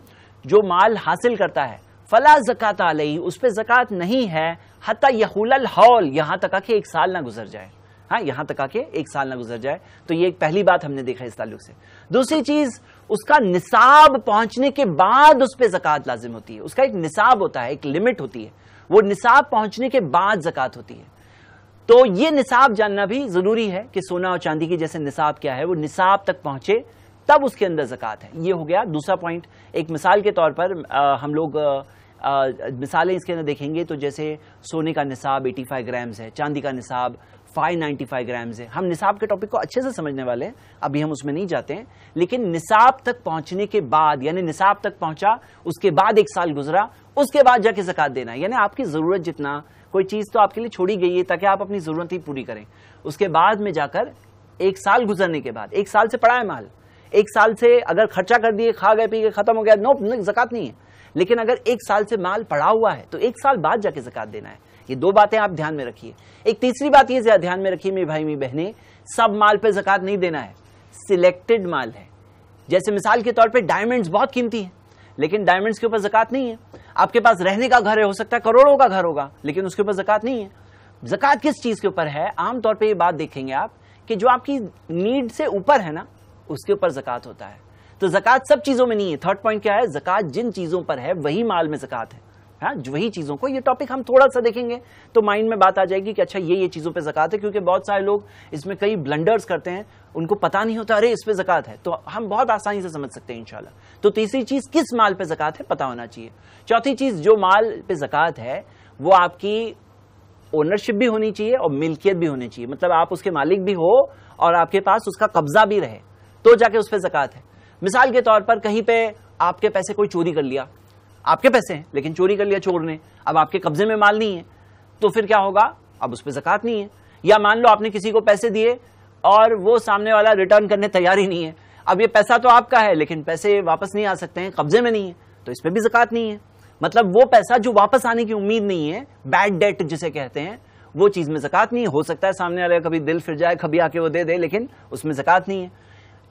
जो माल हासिल करता है फला जक़ात आलही उस पर जक़ात नहीं है हती यहूल हौल यहां तक कि एक साल ना गुजर जाए हाँ यहाँ तक आके एक साल ना गुजर जाए तो ये एक पहली बात हमने देखा इस ताल्लुक से दूसरी चीज़ उसका निसाब पहुंचने के बाद उस पर जक़ात लाजिम होती है उसका एक निसाब होता है एक लिमिट होती है वो निसाब पहुंचने के बाद जक़ात होती है तो ये निसाब जानना भी ज़रूरी है कि सोना और चांदी की जैसे निसाब क्या है वो निसाब तक पहुंचे तब उसके अंदर जक़ात है ये हो गया दूसरा पॉइंट एक मिसाल के तौर पर आ, हम लोग मिसालें इसके अंदर देखेंगे तो जैसे सोने का निसाब 85 फाइव ग्राम्स है चांदी का निसाब 595 ग्राम्स है हम निसाब के टॉपिक को अच्छे से समझने वाले हैं अभी हम उसमें नहीं जाते हैं लेकिन निसाब तक पहुंचने के बाद यानी निसाब तक पहुंचा उसके बाद एक साल गुजरा उसके बाद जाके जक़ात देना यानी आपकी ज़रूरत जितना कोई चीज़ तो आपके लिए छोड़ी गई है ताकि आप अपनी ज़रूरत ही पूरी करें उसके बाद में जाकर एक साल गुजरने के बाद एक साल से पड़ा है माल एक साल से अगर खर्चा कर दिए खा गए पी गए खत्म हो गया नो जक़ात नहीं है लेकिन अगर एक साल से माल पड़ा हुआ है तो एक साल बाद जाके जक़ात देना है ये दो बातें आप ध्यान में रखिए एक तीसरी बात ये ध्यान में रखिए मेरे भाई मेरी बहने सब माल पे जक़ात नहीं देना है सिलेक्टेड माल है जैसे मिसाल के तौर पे डायमंड्स बहुत कीमती हैं लेकिन डायमंड्स के ऊपर जक़ात नहीं है आपके पास रहने का घर है हो सकता है करोड़ों का घर होगा लेकिन उसके ऊपर जक़ात नहीं है जक़ात किस चीज़ के ऊपर है आमतौर पर ये बात देखेंगे आप कि जो आपकी नीड से ऊपर है ना उसके ऊपर जक़ात होता है तो जक़ात सब चीज़ों में नहीं है थर्ड पॉइंट क्या है जक़ात जिन चीज़ों पर है वही माल में जक़ात है हाँ वही चीज़ों को ये टॉपिक हम थोड़ा सा देखेंगे तो माइंड में बात आ जाएगी कि अच्छा ये ये चीज़ों पे जक़ात है क्योंकि बहुत सारे लोग इसमें कई ब्लंडर्स करते हैं उनको पता नहीं होता अरे इस पे जक़ात है तो हम बहुत आसानी से समझ सकते हैं इंशाल्लाह तो तीसरी चीज़ किस माल पे जक़ात है पता होना चाहिए चौथी चीज़ जो माल पे जक़ात है वो आपकी ओनरशिप भी होनी चाहिए और मिल्कियत भी होनी चाहिए मतलब आप उसके मालिक भी हो और आपके पास उसका कब्जा भी रहे तो जाके उस पर जक़ात है मिसाल के तौर पर कहीं पर आपके पैसे कोई चोरी कर लिया आपके पैसे हैं लेकिन चोरी कर लिया चोर ने अब आपके कब्जे में माल नहीं है तो फिर क्या होगा अब उस पर जक़ात नहीं है या मान लो आपने किसी को पैसे दिए और वो सामने वाला रिटर्न करने तैयार ही नहीं है अब ये पैसा तो आपका है लेकिन पैसे वापस नहीं आ सकते हैं कब्जे में नहीं है तो इस पर भी जक़ात नहीं है मतलब वो पैसा जो वापस आने की उम्मीद नहीं है बैड डेट जिसे कहते हैं वो चीज़ में जक़ात नहीं हो सकता है सामने वाले कभी दिल फिर जाए कभी आके वो दे दे लेकिन उसमें जक़ात नहीं है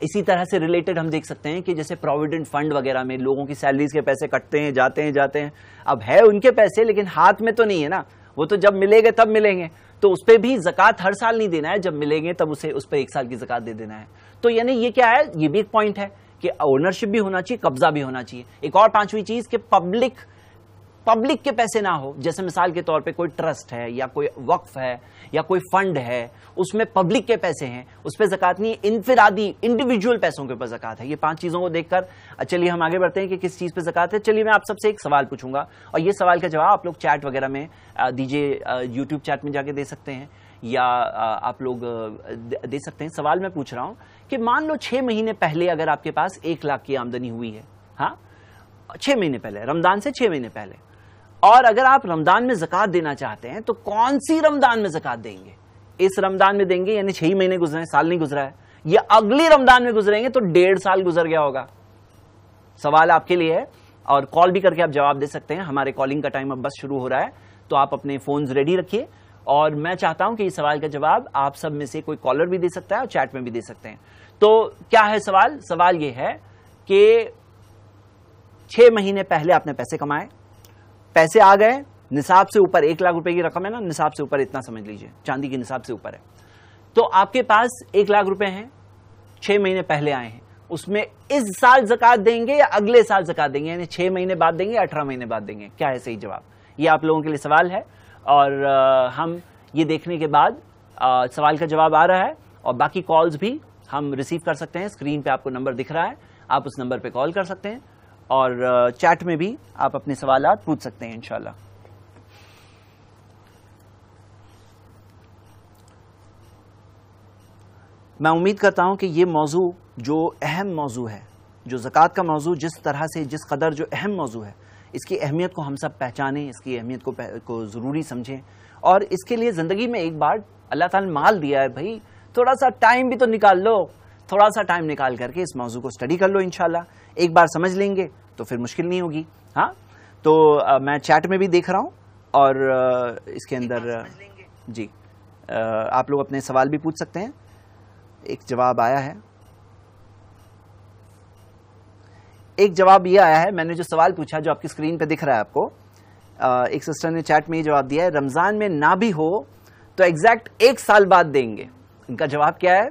इसी तरह से रिलेटेड हम देख सकते हैं कि जैसे प्रोविडेंट फंड वगैरह में लोगों की सैलरीज के पैसे कटते हैं जाते हैं जाते हैं अब है उनके पैसे लेकिन हाथ में तो नहीं है ना वो तो जब मिलेंगे तब मिलेंगे तो उस पर भी जक़ात हर साल नहीं देना है जब मिलेंगे तब उसे उस पर एक साल की जक़ात दे देना है तो यानी ये क्या है ये भी एक पॉइंट है कि ओनरशिप भी होना चाहिए कब्जा भी होना चाहिए एक और पांचवी चीज कि पब्लिक पब्लिक के पैसे ना हो जैसे मिसाल के तौर पे कोई ट्रस्ट है या कोई वक्फ है या कोई फंड है उसमें पब्लिक के पैसे हैं उस पर जक़ात नहीं इनफिरादी इंडिविजुअल पैसों के ऊपर जक़ात है ये पांच चीज़ों को देखकर चलिए हम आगे बढ़ते हैं कि किस चीज़ पे जक़ात है चलिए मैं आप सबसे एक सवाल पूछूंगा और ये सवाल का जवाब आप लोग चैट वगैरह में दीजिए यूट्यूब चैट में जाके दे सकते हैं या आप लोग दे सकते हैं सवाल मैं पूछ रहा हूँ कि मान लो छः महीने पहले अगर आपके पास एक लाख की आमदनी हुई है हाँ छः महीने पहले रमदान से छः महीने पहले और अगर आप रमज़ान में ज़क़़त देना चाहते हैं तो कौन सी रमज़ान में ज़क़़त देंगे इस रमज़ान में देंगे यानी छह महीने गुजरे साल नहीं गुजरा है या अगले रमज़ान में गुजरेंगे तो डेढ़ साल गुजर गया होगा सवाल आपके लिए है और कॉल भी करके आप जवाब दे सकते हैं हमारे कॉलिंग का टाइम अब बस शुरू हो रहा है तो आप अपने फ़ोन रेडी रखिए और मैं चाहता हूं कि इस सवाल का जवाब आप सब में से कोई कॉलर भी दे सकता है और चैट में भी दे सकते हैं तो क्या है सवाल सवाल यह है कि छह महीने पहले आपने पैसे कमाए पैसे आ गए निसाब से ऊपर एक लाख रुपए की रकम है ना निसाब से ऊपर इतना समझ लीजिए चांदी के निसाब से ऊपर है तो आपके पास एक लाख रुपए हैं छह महीने पहले आए हैं उसमें इस साल जक़ात देंगे या अगले साल जक़ात देंगे यानी छह महीने बाद देंगे अठारह महीने बाद देंगे क्या है सही जवाब ये आप लोगों के लिए सवाल है और आ, हम ये देखने के बाद आ, सवाल का जवाब आ रहा है और बाकी कॉल्स भी हम रिसीव कर सकते हैं स्क्रीन पे आपको नंबर दिख रहा है आप उस नंबर पे कॉल कर सकते हैं और चैट में भी आप अपने सवाल पूछ सकते हैं इनशाला मैं उम्मीद करता हूं कि ये मौजू जो अहम मौजू है जो ज़क़़त का मौजू जिस तरह से जिस कदर जो अहम मौजू है इसकी अहमियत को हम सब पहचानें इसकी अहमियत को को ज़रूरी समझें और इसके लिए ज़िंदगी में एक बार अल्लाह ताला ने माल दिया है भाई थोड़ा सा टाइम भी तो निकाल लो थोड़ा सा टाइम निकाल करके इस मौजू को स्टडी कर लो इन एक बार समझ लेंगे तो फिर मुश्किल नहीं होगी हाँ तो आ, मैं चैट में भी देख रहा हूँ और आ, इसके अंदर जी आ, आप लोग अपने सवाल भी पूछ सकते हैं एक जवाब आया है एक जवाब ये आया है मैंने जो सवाल पूछा जो आपकी स्क्रीन पे दिख रहा है आपको एक सिस्टर ने चैट में ये जवाब दिया है रमज़ान में ना भी हो तो एग्जैक्ट एक साल बाद देंगे इनका जवाब क्या है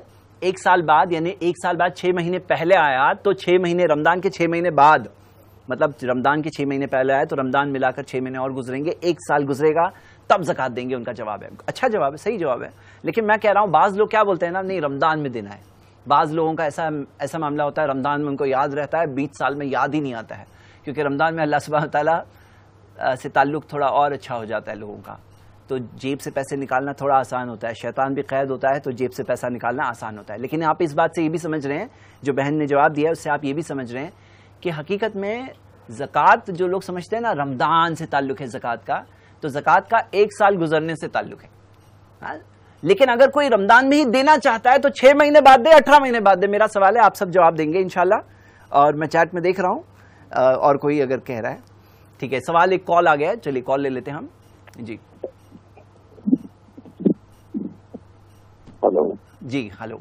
एक साल बाद यानी एक साल बाद छह महीने पहले आया तो छह महीने रमज़ान के छह महीने बाद मतलब रमदान के छह महीने पहले आए तो रमदान मिलाकर छह महीने और गुजरेंगे एक साल गुजरेगा तब जकत देंगे उनका जवाब है अच्छा जवाब है सही जवाब है लेकिन मैं कह रहा हूँ बाज़ लोग क्या बोलते हैं ना नहीं रमदान में दिन है बाज़ लोगों का ऐसा ऐसा मामला होता है रमदान में उनको याद रहता है बीच साल में याद ही नहीं आता है क्योंकि रमज़ान में अल्लाह सुबह तला से ताल्लुक़ थोड़ा और अच्छा हो जाता है लोगों का तो जेब से पैसे निकालना थोड़ा आसान होता है शैतान भी कैद होता है तो जेब से पैसा निकालना आसान होता है लेकिन आप इस बात से ये भी समझ रहे हैं जो बहन ने जवाब दिया है उससे आप ये भी समझ रहे हैं कि हकीकत में ज़क़़त जो लोग समझते हैं ना रमदान से ताल्लुक़ है ज़क़़त का तो ज़क़़त का एक साल गुजरने से ताल्लुक़ है हा? लेकिन अगर कोई रमदान में ही देना चाहता है तो छः महीने बाद दे अठारह महीने बाद दे मेरा सवाल है आप सब जवाब देंगे इन और मैं चैट में देख रहा हूँ और कोई अगर कह रहा है ठीक है सवाल एक कॉल आ गया है चलिए कॉल ले लेते हैं हम जी हेलो जी हेलो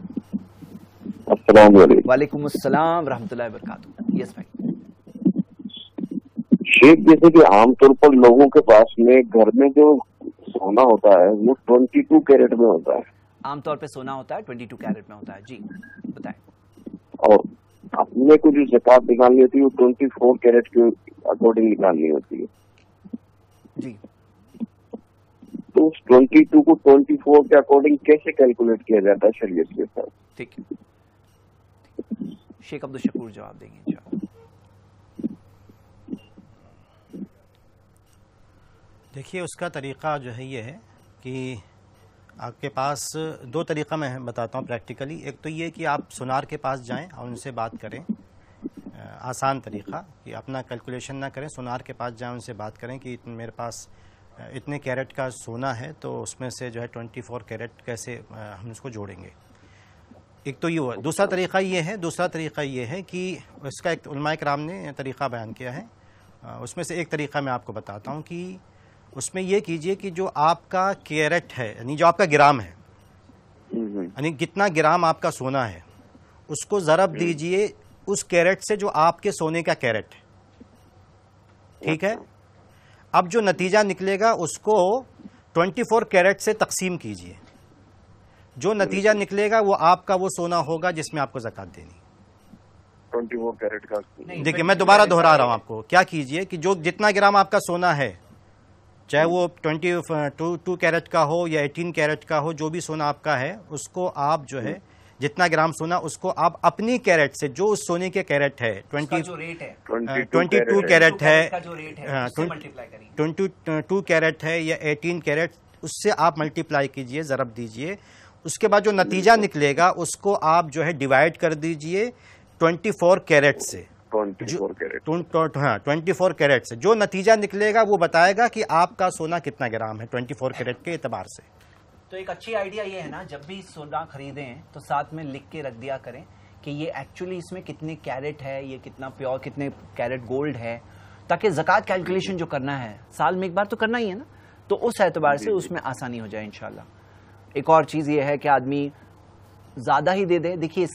वालेकुम अस्सलाम रहमतुल्लाहि वरक यस भाई खेत जैसे कि आमतौर पर लोगों के पास में घर में जो सोना होता है वो ट्वेंटी टू कैरेट में होता है आमतौर पे सोना होता है ट्वेंटी टू कैरेट में होता है जी बताएं और अपने को जो जक़ात निकालनी होती है वो ट्वेंटी फोर कैरेट के अकॉर्डिंग निकालनी होती है जी तो उस ट्वेंटी टू को ट्वेंटी फोर के अकॉर्डिंग कैसे कैलकुलेट किया जाता है शरीय के साथ ठीक है शेख अब्दुल शकूर जवाब देंगे देखिए उसका तरीका जो है ये है कि आपके पास दो तरीका मैं बताता हूँ प्रैक्टिकली एक तो ये कि आप सुनार के पास जाएं और उनसे बात करें आसान तरीका कि अपना कैलकुलेशन ना करें सुनार के पास जाएं उनसे बात करें कि मेरे पास इतने कैरेट का सोना है तो उसमें से जो है ट्वेंटी फोर कैरेट कैसे हम उसको जोड़ेंगे एक तो ये हुआ दूसरा तरीका ये है दूसरा तरीका ये है कि उसका एक उलमा कराम ने तरीका बयान किया है उसमें से एक तरीका मैं आपको बताता हूँ कि उसमें ये कीजिए कि जो आपका कैरेट है यानी जो आपका ग्राम है यानी कितना ग्राम आपका सोना है उसको ज़रब दीजिए उस कैरेट से जो आपके सोने का कैरेट है ठीक है अब जो नतीजा निकलेगा उसको 24 कैरेट से तकसीम कीजिए जो नतीजा निकलेगा वो आपका वो सोना होगा जिसमें आपको जक़ात देनी 24 कैरेट का देखिए मैं दोबारा दोहरा रहा हूँ आपको क्या कीजिए कि जो जितना ग्राम आपका सोना है चाहे वो ट्वेंटी टू टू कैरेट का हो या एटीन कैरेट का हो जो भी सोना आपका है उसको आप जो है जितना ग्राम सोना उसको आप अपनी कैरेट से जो उस सोने के कैरेट है ट्वेंटी ट्वेंटी टू कैरेट है ट्वेंटी टू कैरेट है या एटीन कैरेट उससे आप मल्टीप्लाई कीजिए ज़रब दीजिए उसके बाद जो नतीजा निकलेगा उसको आप जो है डिवाइड कर दीजिए ट्वेंटी फोर कैरेट से तो- तो हाँ, ट्वेंटी फोर कैरेट से जो नतीजा निकलेगा वो बताएगा कि आपका सोना कितना ग्राम है ट्वेंटी फोर कैरेट के एतबार से तो एक अच्छी आइडिया ये है ना जब भी सोना खरीदें तो साथ में लिख के रख दिया करें कि ये एक्चुअली इसमें कितने कैरेट है ये कितना प्योर कितने कैरेट गोल्ड है ताकि जक़ात कैलकुलेशन जो करना है साल में एक बार तो करना ही है ना तो उस एतबार से उसमें आसानी हो जाए इनशाला एक और चीज़ ये है कि आदमी ज़्यादा ही दे दे देखिए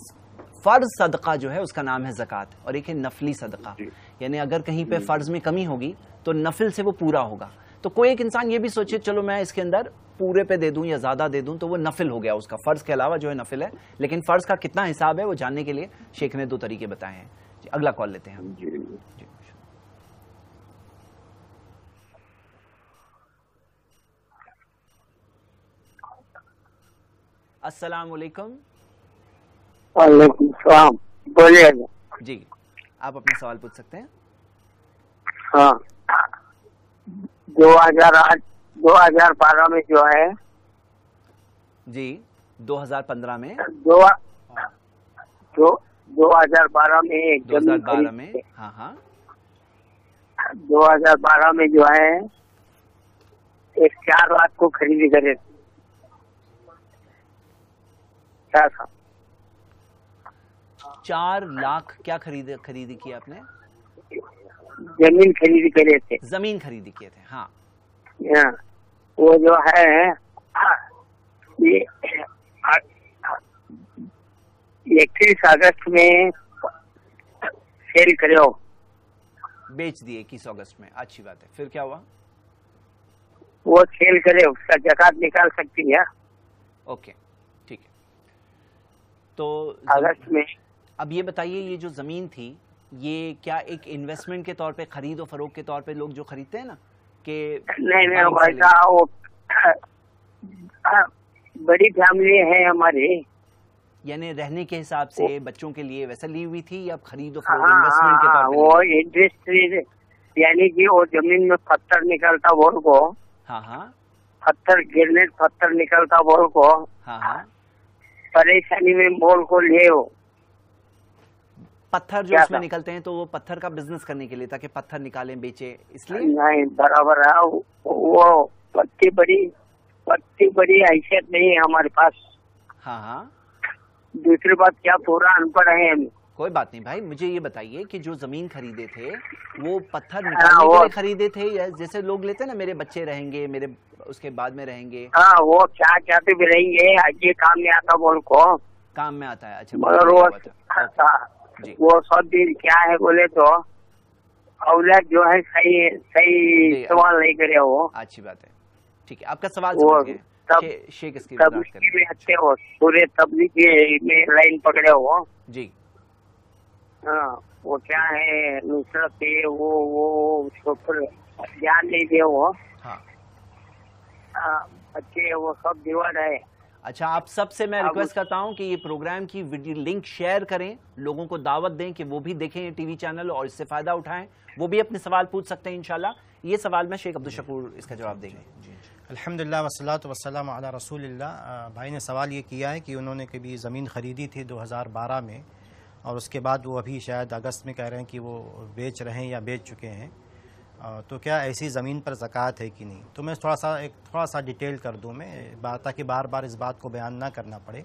फर्ज सदका जो है उसका नाम है जक़ात और एक है नफली सदका यानी अगर कहीं पे फर्ज में कमी होगी तो नफिल से वो पूरा होगा तो कोई एक इंसान ये भी सोचे चलो मैं इसके अंदर पूरे पे दे दूं या ज़्यादा दे दूं तो वो नफिल हो गया उसका फ़र्ज़ के अलावा जो है नफिल है लेकिन फ़र्ज़ का कितना हिसाब है वो जानने के लिए शेख ने दो तरीके बताए हैं अगला कॉल लेते हैं जी। वालेकुम हाँ, बोलिए जी आप अपना सवाल पूछ सकते हैं हाँ दो हजार आठ दो हजार बारह में जो है जी दो हजार पंद्रह में दो दो दो हजार बारह में एक दो हजार बारह में हाँ हाँ दो हजार बारह में जो है एक चार लाख को खरीदी करे क्या था चार लाख क्या खरीद खरीदी की आपने जमीन खरीदी करे थे जमीन खरीदी किए थे हाँ, हाँ वो जो है इकतीस अगस्त में सेल करो बेच दिए इक्कीस अगस्त में अच्छी बात है फिर क्या हुआ वो सेल करे उसका जकात निकाल सकती है ओके ठीक है तो अगस्त में अब ये बताइए ये जो ज़मीन थी ये क्या एक इन्वेस्टमेंट के तौर पे खरीद और फरोख के तौर पे लोग जो खरीदते हैं ना कि नहीं नहीं भाई साहब वो हाँ, बड़ी फैमिली है हमारी यानी रहने के हिसाब से बच्चों के लिए वैसा ली हुई थी या खरीदो इन्वेस्टमेंट हाँ, के तौर हाँ, वो इंडस्ट्री यानी कि वो जमीन में पत्थर निकलता बोल को हाँ हाँ पत्थर गिरने पत्थर निकलता बोल को हाँ हाँ परेशानी में बोल को ले पत्थर जो उसमें निकलते हैं तो वो पत्थर का बिजनेस करने के लिए ताकि पत्थर निकालें बेचे इसलिए नहीं बराबर है वो पत्ती बड़ी पत्ती बड़ी हैसियत नहीं है हमारे पास हाँ हाँ दूसरी बात क्या पूरा अनपढ़ है हम कोई बात नहीं भाई मुझे ये बताइए कि जो जमीन खरीदे थे वो पत्थर हाँ, निकालने के लिए खरीदे थे या जैसे लोग लेते ना मेरे बच्चे रहेंगे मेरे उसके बाद में रहेंगे आ, हाँ, वो क्या क्या भी रहेंगे ये काम में आता बोल को काम में आता है अच्छा मगर वो वो दिन क्या है बोले तो औलाद जो है सही सही सवाल नहीं करे वो अच्छी बात है ठीक है आपका सवाल वो तब शेख इसकी तब अच्छे हो पूरे तबलीग में लाइन पकड़े हो जी हाँ, वो क्या है नुसरत पे वो वो उसको ध्यान नहीं दे वो हाँ। आ, हाँ, बच्चे वो सब दीवार है अच्छा आप सबसे मैं रिक्वेस्ट करता हूं कि ये प्रोग्राम की वीडियो लिंक शेयर करें लोगों को दावत दें कि वो भी देखें ये टीवी चैनल और इससे फायदा उठाएं वो भी अपने सवाल पूछ सकते हैं इनशाला ये सवाल मैं शेख अब्दुल शकूर इसका जवाब देंगे अलहमदिल्ला वसलात वसलम अला रसूल भाई ने सवाल ये किया है कि उन्होंने कभी ज़मीन ख़रीदी थी दो में और उसके बाद वो अभी शायद अगस्त में कह रहे हैं कि वो बेच रहे हैं या बेच चुके हैं तो क्या ऐसी ज़मीन पर ज़क़़त है कि नहीं तो मैं थोड़ा सा एक थोड़ा सा डिटेल कर दूँ मैं बात ताकि बार बार इस बात को बयान ना करना पड़े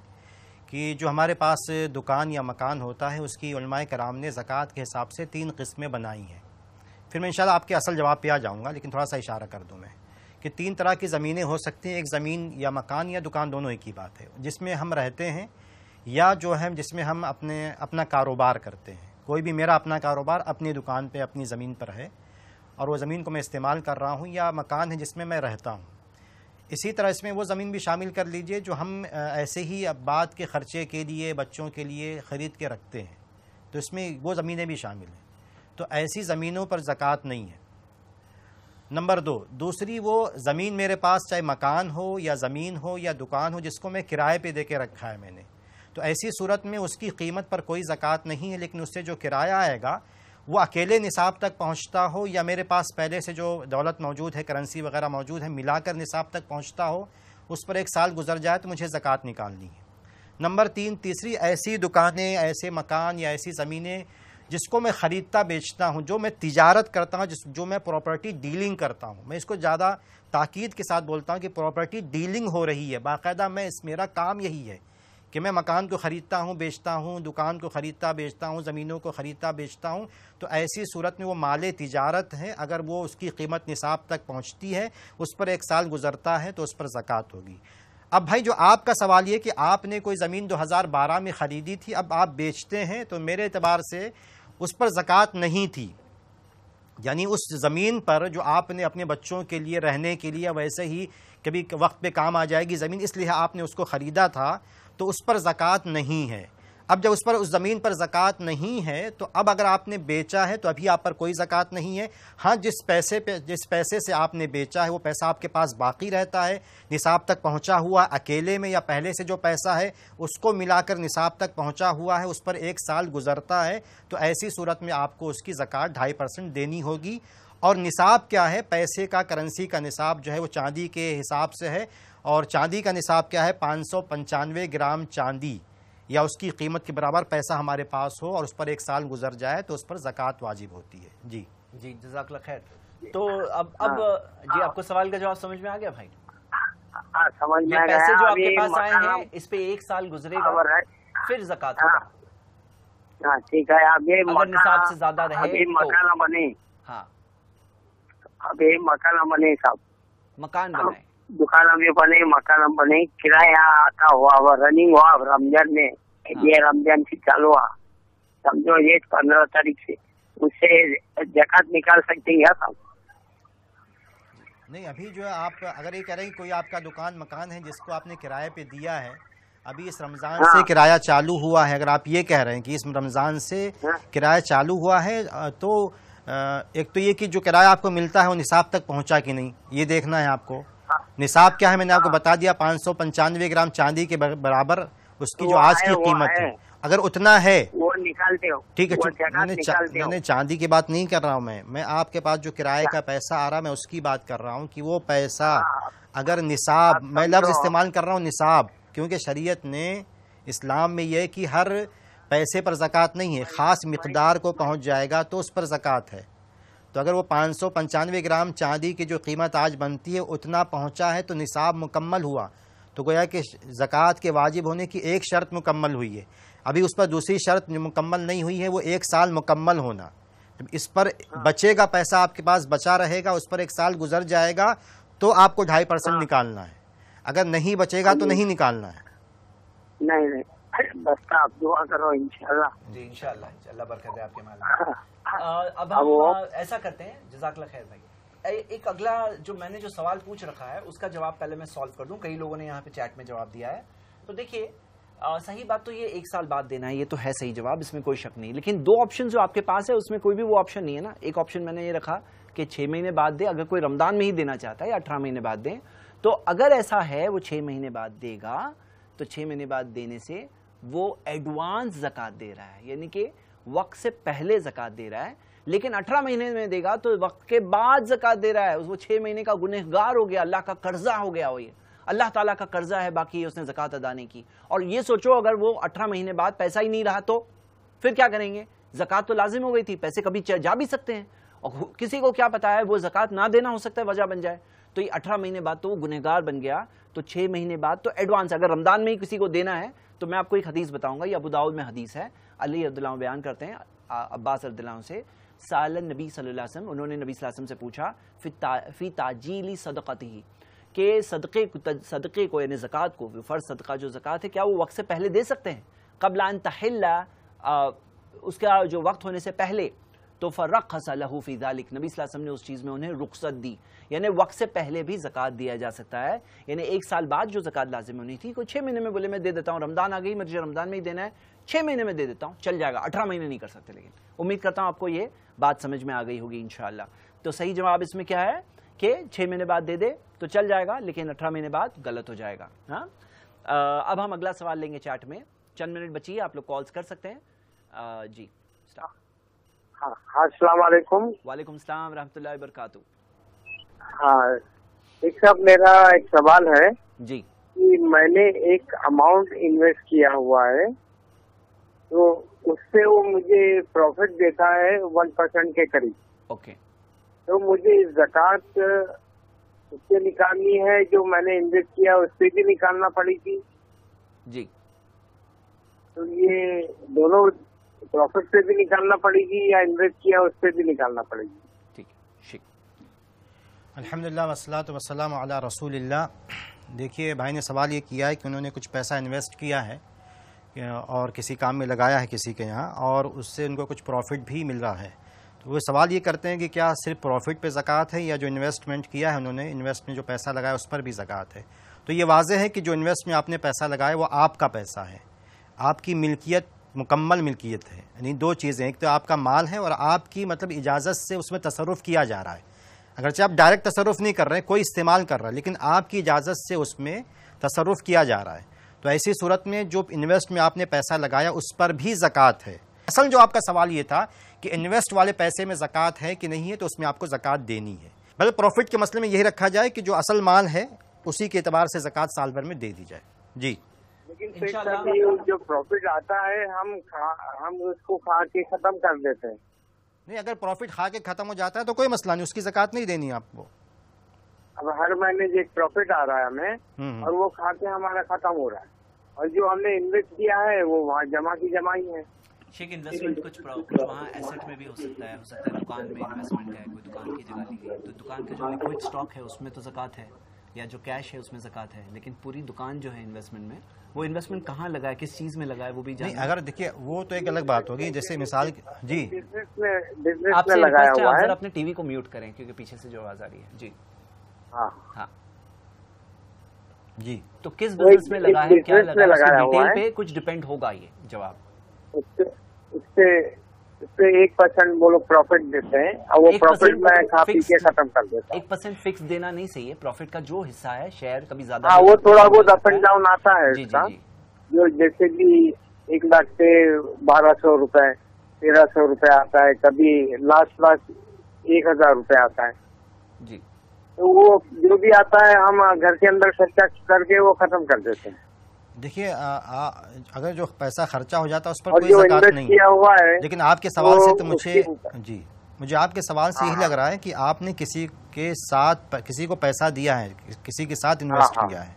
कि जो हमारे पास दुकान या मकान होता है उसकी कराम ने ज़क़़त के हिसाब से तीन किस्में बनाई हैं फिर मैं इंशाल्लाह आपके असल जवाब पे आ जाऊँगा लेकिन थोड़ा सा इशारा कर दूँ मैं कि तीन तरह की ज़मीनें हो सकती हैं एक ज़मीन या मकान या दुकान दोनों एक ही बात है जिसमें हम रहते हैं या जो है जिसमें हम अपने अपना कारोबार करते हैं कोई भी मेरा अपना कारोबार अपनी दुकान पर अपनी ज़मीन पर है और वो ज़मीन को मैं इस्तेमाल कर रहा हूँ या मकान है जिसमें मैं रहता हूँ इसी तरह इसमें वो ज़मीन भी शामिल कर लीजिए जो हम ऐसे ही अब बाद के ख़र्चे के लिए बच्चों के लिए ख़रीद के रखते हैं तो इसमें वो ज़मीनें भी शामिल हैं तो ऐसी ज़मीनों पर ज़क़़त नहीं है नंबर दो दूसरी वो ज़मीन मेरे पास चाहे मकान हो या ज़मीन हो या दुकान हो जिसको मैं किराए पे दे के रखा है मैंने तो ऐसी सूरत में उसकी कीमत पर कोई ज़क़़त नहीं है लेकिन उससे जो किराया आएगा वो अकेले निसाब तक पहुँचता हो या मेरे पास पहले से जो दौलत मौजूद है करेंसी वगैरह मौजूद है मिलाकर निसाब तक पहुँचता हो उस पर एक साल गुजर जाए तो मुझे ज़क़़त निकालनी है नंबर तीन तीसरी ऐसी दुकानें ऐसे मकान या ऐसी ज़मीनें जिसको मैं ख़रीदता बेचता हूँ जो मैं तिजारत करता हूँ जिस जो मैं प्रॉपर्टी डीलिंग करता हूँ मैं इसको ज़्यादा ताक़ीद के साथ बोलता हूँ कि प्रॉपर्टी डीलिंग हो रही है बाकायदा मैं इस मेरा काम यही है कि मैं मकान को ख़रीदता हूँ बेचता हूँ दुकान को ख़रीदता बेचता हूँ ज़मीनों को ख़रीदता बेचता हूँ तो ऐसी सूरत में वो माल तजारत है अगर वो उसकी कीमत निसाब तक पहुँचती है उस पर एक साल गुजरता है तो उस पर ज़क़़त होगी अब भाई जो आपका सवाल ये कि आपने कोई ज़मीन 2012 में ख़रीदी थी अब आप बेचते हैं तो मेरे अतबार से उस पर ज़क़़त नहीं थी यानी उस ज़मीन पर जो आपने अपने बच्चों के लिए रहने के लिए वैसे ही कभी वक्त पे काम आ जाएगी ज़मीन इसलिए आपने उसको ख़रीदा था तो उस पर ज़क़़त नहीं है अब जब उस पर उस ज़मीन पर ज़क़़त नहीं है तो अब अगर आपने बेचा है तो अभी आप पर कोई ज़क़़त नहीं है हाँ जिस पैसे पे जिस पैसे से आपने बेचा है वो पैसा आपके पास बाकी रहता है निसाब तक पहुँचा हुआ अकेले में या पहले से जो पैसा है उसको मिलाकर निसाब तक पहुँचा हुआ है उस पर एक साल गुजरता है तो ऐसी सूरत में आपको उसकी ज़क़़त ढाई परसेंट देनी होगी और निसाब क्या है पैसे का करेंसी का निसाब जो है वो चांदी के हिसाब से है और चांदी का निसाब क्या है पाँच ग्राम चांदी या उसकी कीमत के बराबर पैसा हमारे पास हो और उस पर एक साल गुजर जाए तो उस पर जक़ात वाजिब होती है जी जी जजाक खैर तो अब हाँ। अब जी हाँ। आपको सवाल का जवाब समझ में आ गया भाई आ, हाँ, समझ में पैसे जो आपके पास आए हैं इस पे एक साल गुजरेगा फिर जक़ात ठीक है अब ये अगर से ज्यादा रहे तो- मकान बने हाँ अब ये मकान बने साहब मकान बनाए दुकान में बने मकान बने किराया आता हुआ रनिंग हुआ रमजान में हाँ। ये रमजान से चालू हुआ समझो ये पंद्रह तारीख से उससे जकात निकाल सकते हैं नहीं अभी जो है आप अगर ये कह रहे हैं कोई आपका दुकान मकान है जिसको आपने किराए पे दिया है अभी इस रमज़ान हाँ। से किराया चालू हुआ है अगर आप ये कह रहे हैं कि इस रमज़ान से हाँ। किराया चालू हुआ है तो एक तो ये कि जो किराया आपको मिलता है वो निसाब तक पहुंचा कि नहीं ये देखना है आपको निसाब क्या है मैंने आपको हाँ। बता दिया पाँच सौ पंचानवे ग्राम चांदी के बराबर उसकी जो आज की कीमत है अगर उतना है वो निकालते हो ठीक है मैंने चा, मैंने चांदी की बात नहीं कर रहा हूँ मैं मैं आपके पास जो किराए अच्छा। का पैसा आ रहा है मैं उसकी बात कर रहा हूँ कि वो पैसा हाँ। अगर निसाब मैं लफ्ज़ इस्तेमाल कर रहा हूँ निसाब क्योंकि शरीयत ने इस्लाम में यह कि हर पैसे पर जक़ात नहीं है ख़ास मकदार को पहुँच जाएगा तो उस पर जक़ात है तो अगर वो पाँच सौ पंचानवे ग्राम चांदी की जो कीमत आज बनती है उतना पहुँचा है तो निसाब मुकम्मल हुआ तो गोया कि ज़क़़त के वाजिब होने की एक शर्त मुकम्मल हुई है अभी उस पर दूसरी शर्त मुकम्मल नहीं हुई है वो एक साल मुकम्मल होना तो इस पर हाँ। बचेगा पैसा आपके पास बचा रहेगा उस पर एक साल गुजर जाएगा तो आपको ढाई परसेंट हाँ। निकालना है अगर नहीं बचेगा तो नहीं निकालना है नहीं नहीं आप दुआ जी इंशाल्लाह अल्लाह बरकत है आपके माल हाँ। अब हम ऐसा करते हैं जजाकला खैर भाई एक अगला जो मैंने जो सवाल पूछ रखा है उसका जवाब पहले मैं सॉल्व कर दूं कई लोगों ने यहाँ पे चैट में जवाब दिया है तो देखिए सही बात तो ये एक साल बाद देना है ये तो है सही जवाब इसमें कोई शक नहीं लेकिन दो ऑप्शन जो आपके पास है उसमें कोई भी वो ऑप्शन नहीं है ना एक ऑप्शन मैंने ये रखा कि छः महीने बाद दे अगर कोई रमदान में ही देना चाहता है या अठारह महीने बाद दें तो अगर ऐसा है वो छः महीने बाद देगा तो छः महीने बाद देने से वो एडवांस जक़ात दे रहा है यानी कि वक्त से पहले जक़ात दे रहा है लेकिन अठारह महीने में देगा तो वक्त के बाद जक़ात दे रहा है वो छः महीने का गुनहगार हो गया अल्लाह का कर्जा हो गया वो ये अल्लाह ताला का कर्जा है बाकी उसने जक़ात अदा नहीं की और ये सोचो अगर वो अठारह महीने बाद पैसा ही नहीं रहा तो फिर क्या करेंगे जक़ात तो लाजिम हो गई थी पैसे कभी जा भी सकते हैं और किसी को क्या पता है वो जक़ात ना देना हो सकता है वजह बन जाए तो ये अठारह महीने बाद तो वो गुनहगार बन गया तो छः महीने बाद तो एडवांस अगर रमदान में ही किसी को देना है तो मैं आपको एक हदीस बताऊंगा ये अबूदाउद में हदीस है अली अब्दुल्ला बयान करते हैं अब्बास अब्दुल्ला से साल नबी वसम उन्होंने नबी सल्लम से पूछा फी, फी ताजीली सदक़त ही के सदक़े सदक़े को यानी ज़क़़त को फ़र्ज सदका जो ज़क़़त है क्या वो वक्त से पहले दे सकते हैं कबलान तहल्ला उसका जो वक्त होने से पहले तो फ़र्रक हसलहू नबी वसम ने उस चीज़ में उन्हें रुख्सत दी यानी वक्त से पहले भी ज़क़़त दिया जा सकता है यानी एक साल बाद जो ज़क़़त लाजिम होनी थी कोई छः महीने में बोले मैं दे देता हूँ रमज़ान आ गई मुझे रमज़ान में ही देना है छः महीने में दे देता हूँ चल जाएगा अठारह महीने नहीं कर सकते लेकिन उम्मीद करता हूँ आपको ये बात समझ में आ गई होगी इन तो सही जवाब इसमें क्या है कि छः महीने बाद दे दे तो चल जाएगा लेकिन अठारह महीने बाद गलत हो जाएगा हाँ अब हम अगला सवाल लेंगे चैट में चंद मिनट बचिए आप लोग कॉल्स कर सकते हैं जी हाँ, वालेकुम सलाम हाँ एक साहब मेरा एक सवाल है जी कि मैंने एक अमाउंट इन्वेस्ट किया हुआ है तो उससे वो मुझे प्रॉफिट देता है वन परसेंट के करीब ओके तो मुझे जक़ात उससे निकालनी है जो मैंने इन्वेस्ट किया उससे भी निकालना पड़ेगी जी तो ये दोनों प्रॉफिट से भी निकालना पड़ेगी या इन्वेस्ट किया उस पर भी निकालना पड़ेगी ठीक अलहमदिल्ला वसलात वसलाम अला रसूलिल्ला देखिए भाई ने सवाल ये किया है कि उन्होंने कुछ पैसा इन्वेस्ट किया है और किसी काम में लगाया है किसी के यहाँ और उससे उनको कुछ प्रॉफिट भी मिल रहा है तो वो सवाल ये करते हैं कि क्या सिर्फ प्रॉफिट पे जक़ात है या जो इन्वेस्टमेंट किया है उन्होंने इन्वेस्ट में जो पैसा लगाया उस पर भी ज़क़ात है तो ये वाजह है कि जो इन्वेस्ट में आपने पैसा लगाया वो आपका पैसा है आपकी मिल्कियत मुकम्मल मिल्कियत है यानी दो चीज़ें एक तो आपका माल है और आपकी मतलब इजाज़त से उसमें तसरुफ़ किया जा रहा है अगरचे आप डायरेक्ट तसरुफ नहीं कर रहे हैं कोई इस्तेमाल कर रहा है लेकिन आपकी इजाज़त से उसमें तसरुफ किया जा रहा है तो ऐसी सूरत में जो इन्वेस्ट में आपने पैसा लगाया उस पर भी ज़क़़त है असल जो आपका सवाल ये था कि इन्वेस्ट वाले पैसे में ज़क़़त है कि नहीं है तो उसमें आपको ज़क़़त देनी है मतलब प्रॉफिट के मसले में यही रखा जाए कि जो असल माल है उसी के अतबार से ज़क़़त साल भर में दे दी जाए जी लेकिन जो प्रॉफिट आता है हम हम उसको खा के खत्म कर देते हैं नहीं अगर प्रॉफिट खा के खत्म हो जाता है तो कोई मसला नहीं उसकी जक़ात नहीं देनी आपको अब हर महीने जो प्रॉफिट आ रहा है हमें हम्म, हम्म। और वो खा के हमारा खत्म हो रहा है और जो हमने इन्वेस्ट किया है वो वहाँ जमा की जमा ही है शेख इन्वेस्टमेंट कुछ कुछ वहाँ एसेट में भी हो सकता है हो सकता है दुकान में इन्वेस्टमेंट है कोई दुकान की जगह ली गई तो दुकान का जो लिक्विड स्टॉक है उसमें तो जक़ात है या जो कैश है उसमें जक़ात है लेकिन पूरी दुकान जो है इन्वेस्टमेंट में वो इन्वेस्टमेंट कहाँ लगाए किस चीज में लगाए वो भी नहीं अगर देखिए वो तो एक अलग बात होगी जैसे मिसाल जी आपने आपसे लगाया हुआ है अपने टीवी को म्यूट करें क्योंकि पीछे से जो आवाज आ रही है जी हाँ, हाँ। जी तो किस बिजनेस में लगा है क्या लगा, है पे कुछ डिपेंड होगा ये जवाब उससे तो एक परसेंट वो लोग प्रॉफिट देते हैं और वो प्रॉफिट मैं खा पी के खत्म कर देता एक परसेंट फिक्स देना नहीं सही है प्रॉफिट का जो हिस्सा है शेयर कभी ज्यादा हाँ वो थोड़ा बहुत अप एंड डाउन आता है जो जैसे कि एक लाख से बारह सौ रूपए तेरह सौ रूपये आता है कभी लास्ट लास्ट एक हजार रूपये आता है जी तो वो जो भी आता है हम घर के अंदर खर्चा करके वो खत्म कर देते हैं देखिए अगर जो पैसा खर्चा हो जाता है उस पर कोई जक़ात नहीं किया हुआ है लेकिन आपके सवाल तो से तो मुझे जी मुझे आपके सवाल से हाँ, यही हाँ। लग रहा है कि आपने किसी के साथ किसी को पैसा दिया है किसी के साथ इन्वेस्ट हाँ, किया है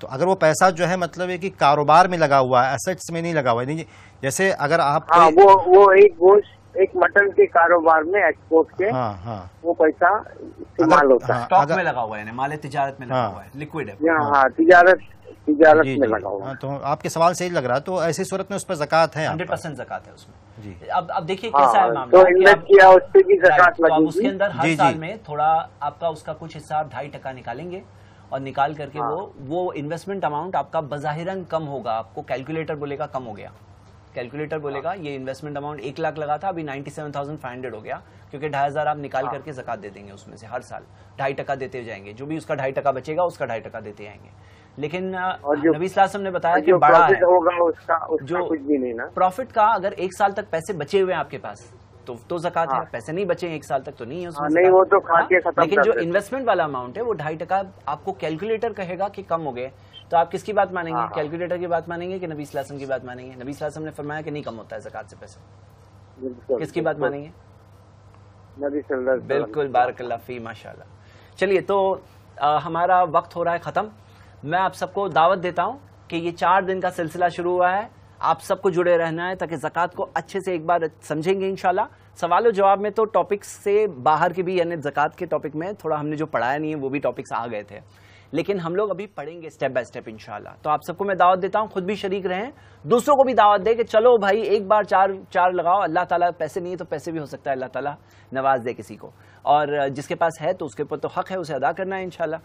तो अगर वो पैसा जो है मतलब है कि कारोबार में लगा हुआ है एसेट्स में नहीं लगा हुआ है जैसे अगर आप हाँ, वो वो एक एक मटन के कारोबार में एक्सपोर्ट के हाँ, हाँ, वो पैसा इस्तेमाल होता है हाँ, स्टॉक में लगा हुआ है माले तिजारत में लगा हुआ है लिक्विड है हाँ, हाँ, तिजारत इजाजत में लगा हुआ तो आपके सवाल सही लग रहा तो ऐसी सूरत में उस पर जक़ात है हंड्रेड परसेंट जक़ात है उसमें जी अब अब देखिए हाँ, कैसा है तो मामला तो इन्वेस्ट किया उस पर भी जक़ात तो उसके अंदर हर साल में थोड़ा आपका उसका कुछ हिस्सा आप ढाई टका निकालेंगे और निकाल करके हाँ। वो वो इन्वेस्टमेंट अमाउंट आपका बज़ाहिरन कम होगा आपको कैलकुलेटर बोलेगा कम हो गया कैलकुलेटर बोलेगा हाँ। ये इन्वेस्टमेंट अमाउंट एक लाख लगा था अभी ninety seven thousand five hundred हो गया क्योंकि ढाई हजार आप निकाल हाँ। करके जक़ात दे देंगे उसमें से हर साल ढाई टका देते जाएंगे जो भी उसका ढाई टका बचेगा उसका ढाई टका देते जाएंगे लेकिन नबी सलाम ने बताया कि बड़ा है होगा उसका, उसका जो कुछ भी नहीं ना प्रॉफिट का अगर एक साल तक पैसे बचे हुए हैं आपके पास तो तो जक़ात हाँ। है पैसे नहीं बचे एक साल तक तो नहीं है उसमें हाँ, नहीं वो तो खा के हाँ, खत्म लेकिन जो इन्वेस्टमेंट वाला अमाउंट है वो ढाई टका आपको कैलकुलेटर कहेगा कि कम हो गए तो आप किसकी बात मानेंगे कैलकुलेटर हाँ, हाँ। की बात मानेंगे कि नबी सलासम की बात मानेंगे नबी सलासम ने फरमाया कि नहीं कम होता है जक़ात से पैसा किसकी बात मानेंगे बिल्कुल बारकल्लाफी फी माशा चलिए तो हमारा वक्त हो रहा है खत्म मैं आप सबको दावत देता हूँ कि ये चार दिन का सिलसिला शुरू हुआ है आप सबको जुड़े रहना है ताकि जकात को अच्छे से एक बार समझेंगे इंशाल्लाह सवाल और जवाब में तो टॉपिक्स से बाहर के भी यानी ज़क़़त के टॉपिक में थोड़ा हमने जो पढ़ाया नहीं है वो भी टॉपिक्स आ गए थे लेकिन हम लोग अभी पढ़ेंगे स्टेप बाय स्टेप इंशाल्लाह तो आप सबको मैं दावत देता हूँ खुद भी शरीक रहें दूसरों को भी दावत दे कि चलो भाई एक बार चार चार लगाओ अल्लाह ताला पैसे नहीं है तो पैसे भी हो सकता है अल्लाह ताला नवाज दे किसी को और जिसके पास है तो उसके ऊपर तो हक है उसे अदा करना है इनशाला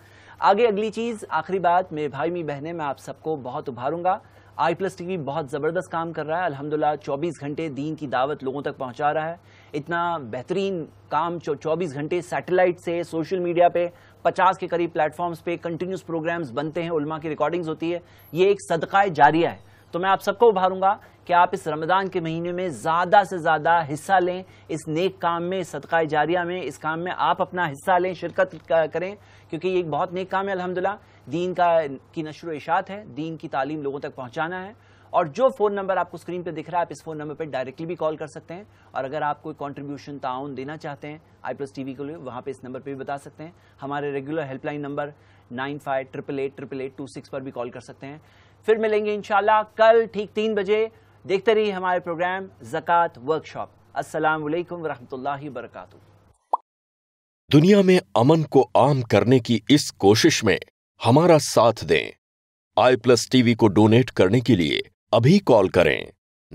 आगे अगली चीज़ आखिरी बात मेरे भाई मेरी बहनें मैं आप सबको बहुत उभारूंगा आई प्लस टीवी बहुत ज़बरदस्त काम कर रहा है अल्हम्दुलिल्लाह 24 घंटे दीन की दावत लोगों तक पहुंचा रहा है इतना बेहतरीन काम 24 घंटे सैटेलाइट से सोशल मीडिया पे पचास के करीब प्लेटफॉर्म्स पे कंटिन्यूस प्रोग्राम्स बनते हैं उलमा की रिकॉर्डिंग्स होती है ये एक सदका जारिया है तो मैं आप सबको उभारूंगा कि आप इस रमदान के महीने में ज़्यादा से ज़्यादा हिस्सा लें इस नेक काम में सदका जारिया में इस काम में आप अपना हिस्सा लें शिरकत करें क्योंकि ये एक बहुत नेक काम है अलहमदिल्ला दीन का की नशर इशात है दीन की तालीम लोगों तक पहुँचाना है और जो फोन नंबर आपको स्क्रीन पे दिख रहा है आप इस फोन नंबर पे डायरेक्टली भी कॉल कर सकते हैं और अगर आप कोई कॉन्ट्रीब्यूशन ताउन देना चाहते हैं आई प्लस टी के लिए वहाँ पे इस नंबर पे भी बता सकते हैं हमारे regular helpline number nine five triple eight triple eight two six पर भी कॉल कर सकते हैं फिर मिलेंगे इनशाला कल ठीक तीन बजे देखते रहिए हमारे प्रोग्राम जक़ात वर्कशॉप असल वरहि वरक दुनिया में अमन को आम करने की इस कोशिश में हमारा साथ दें आई प्लस टीवी को डोनेट करने के लिए अभी कॉल करें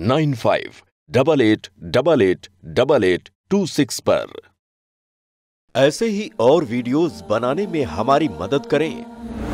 nine five double eight double eight double eight two six पर ऐसे ही और वीडियोस बनाने में हमारी मदद करें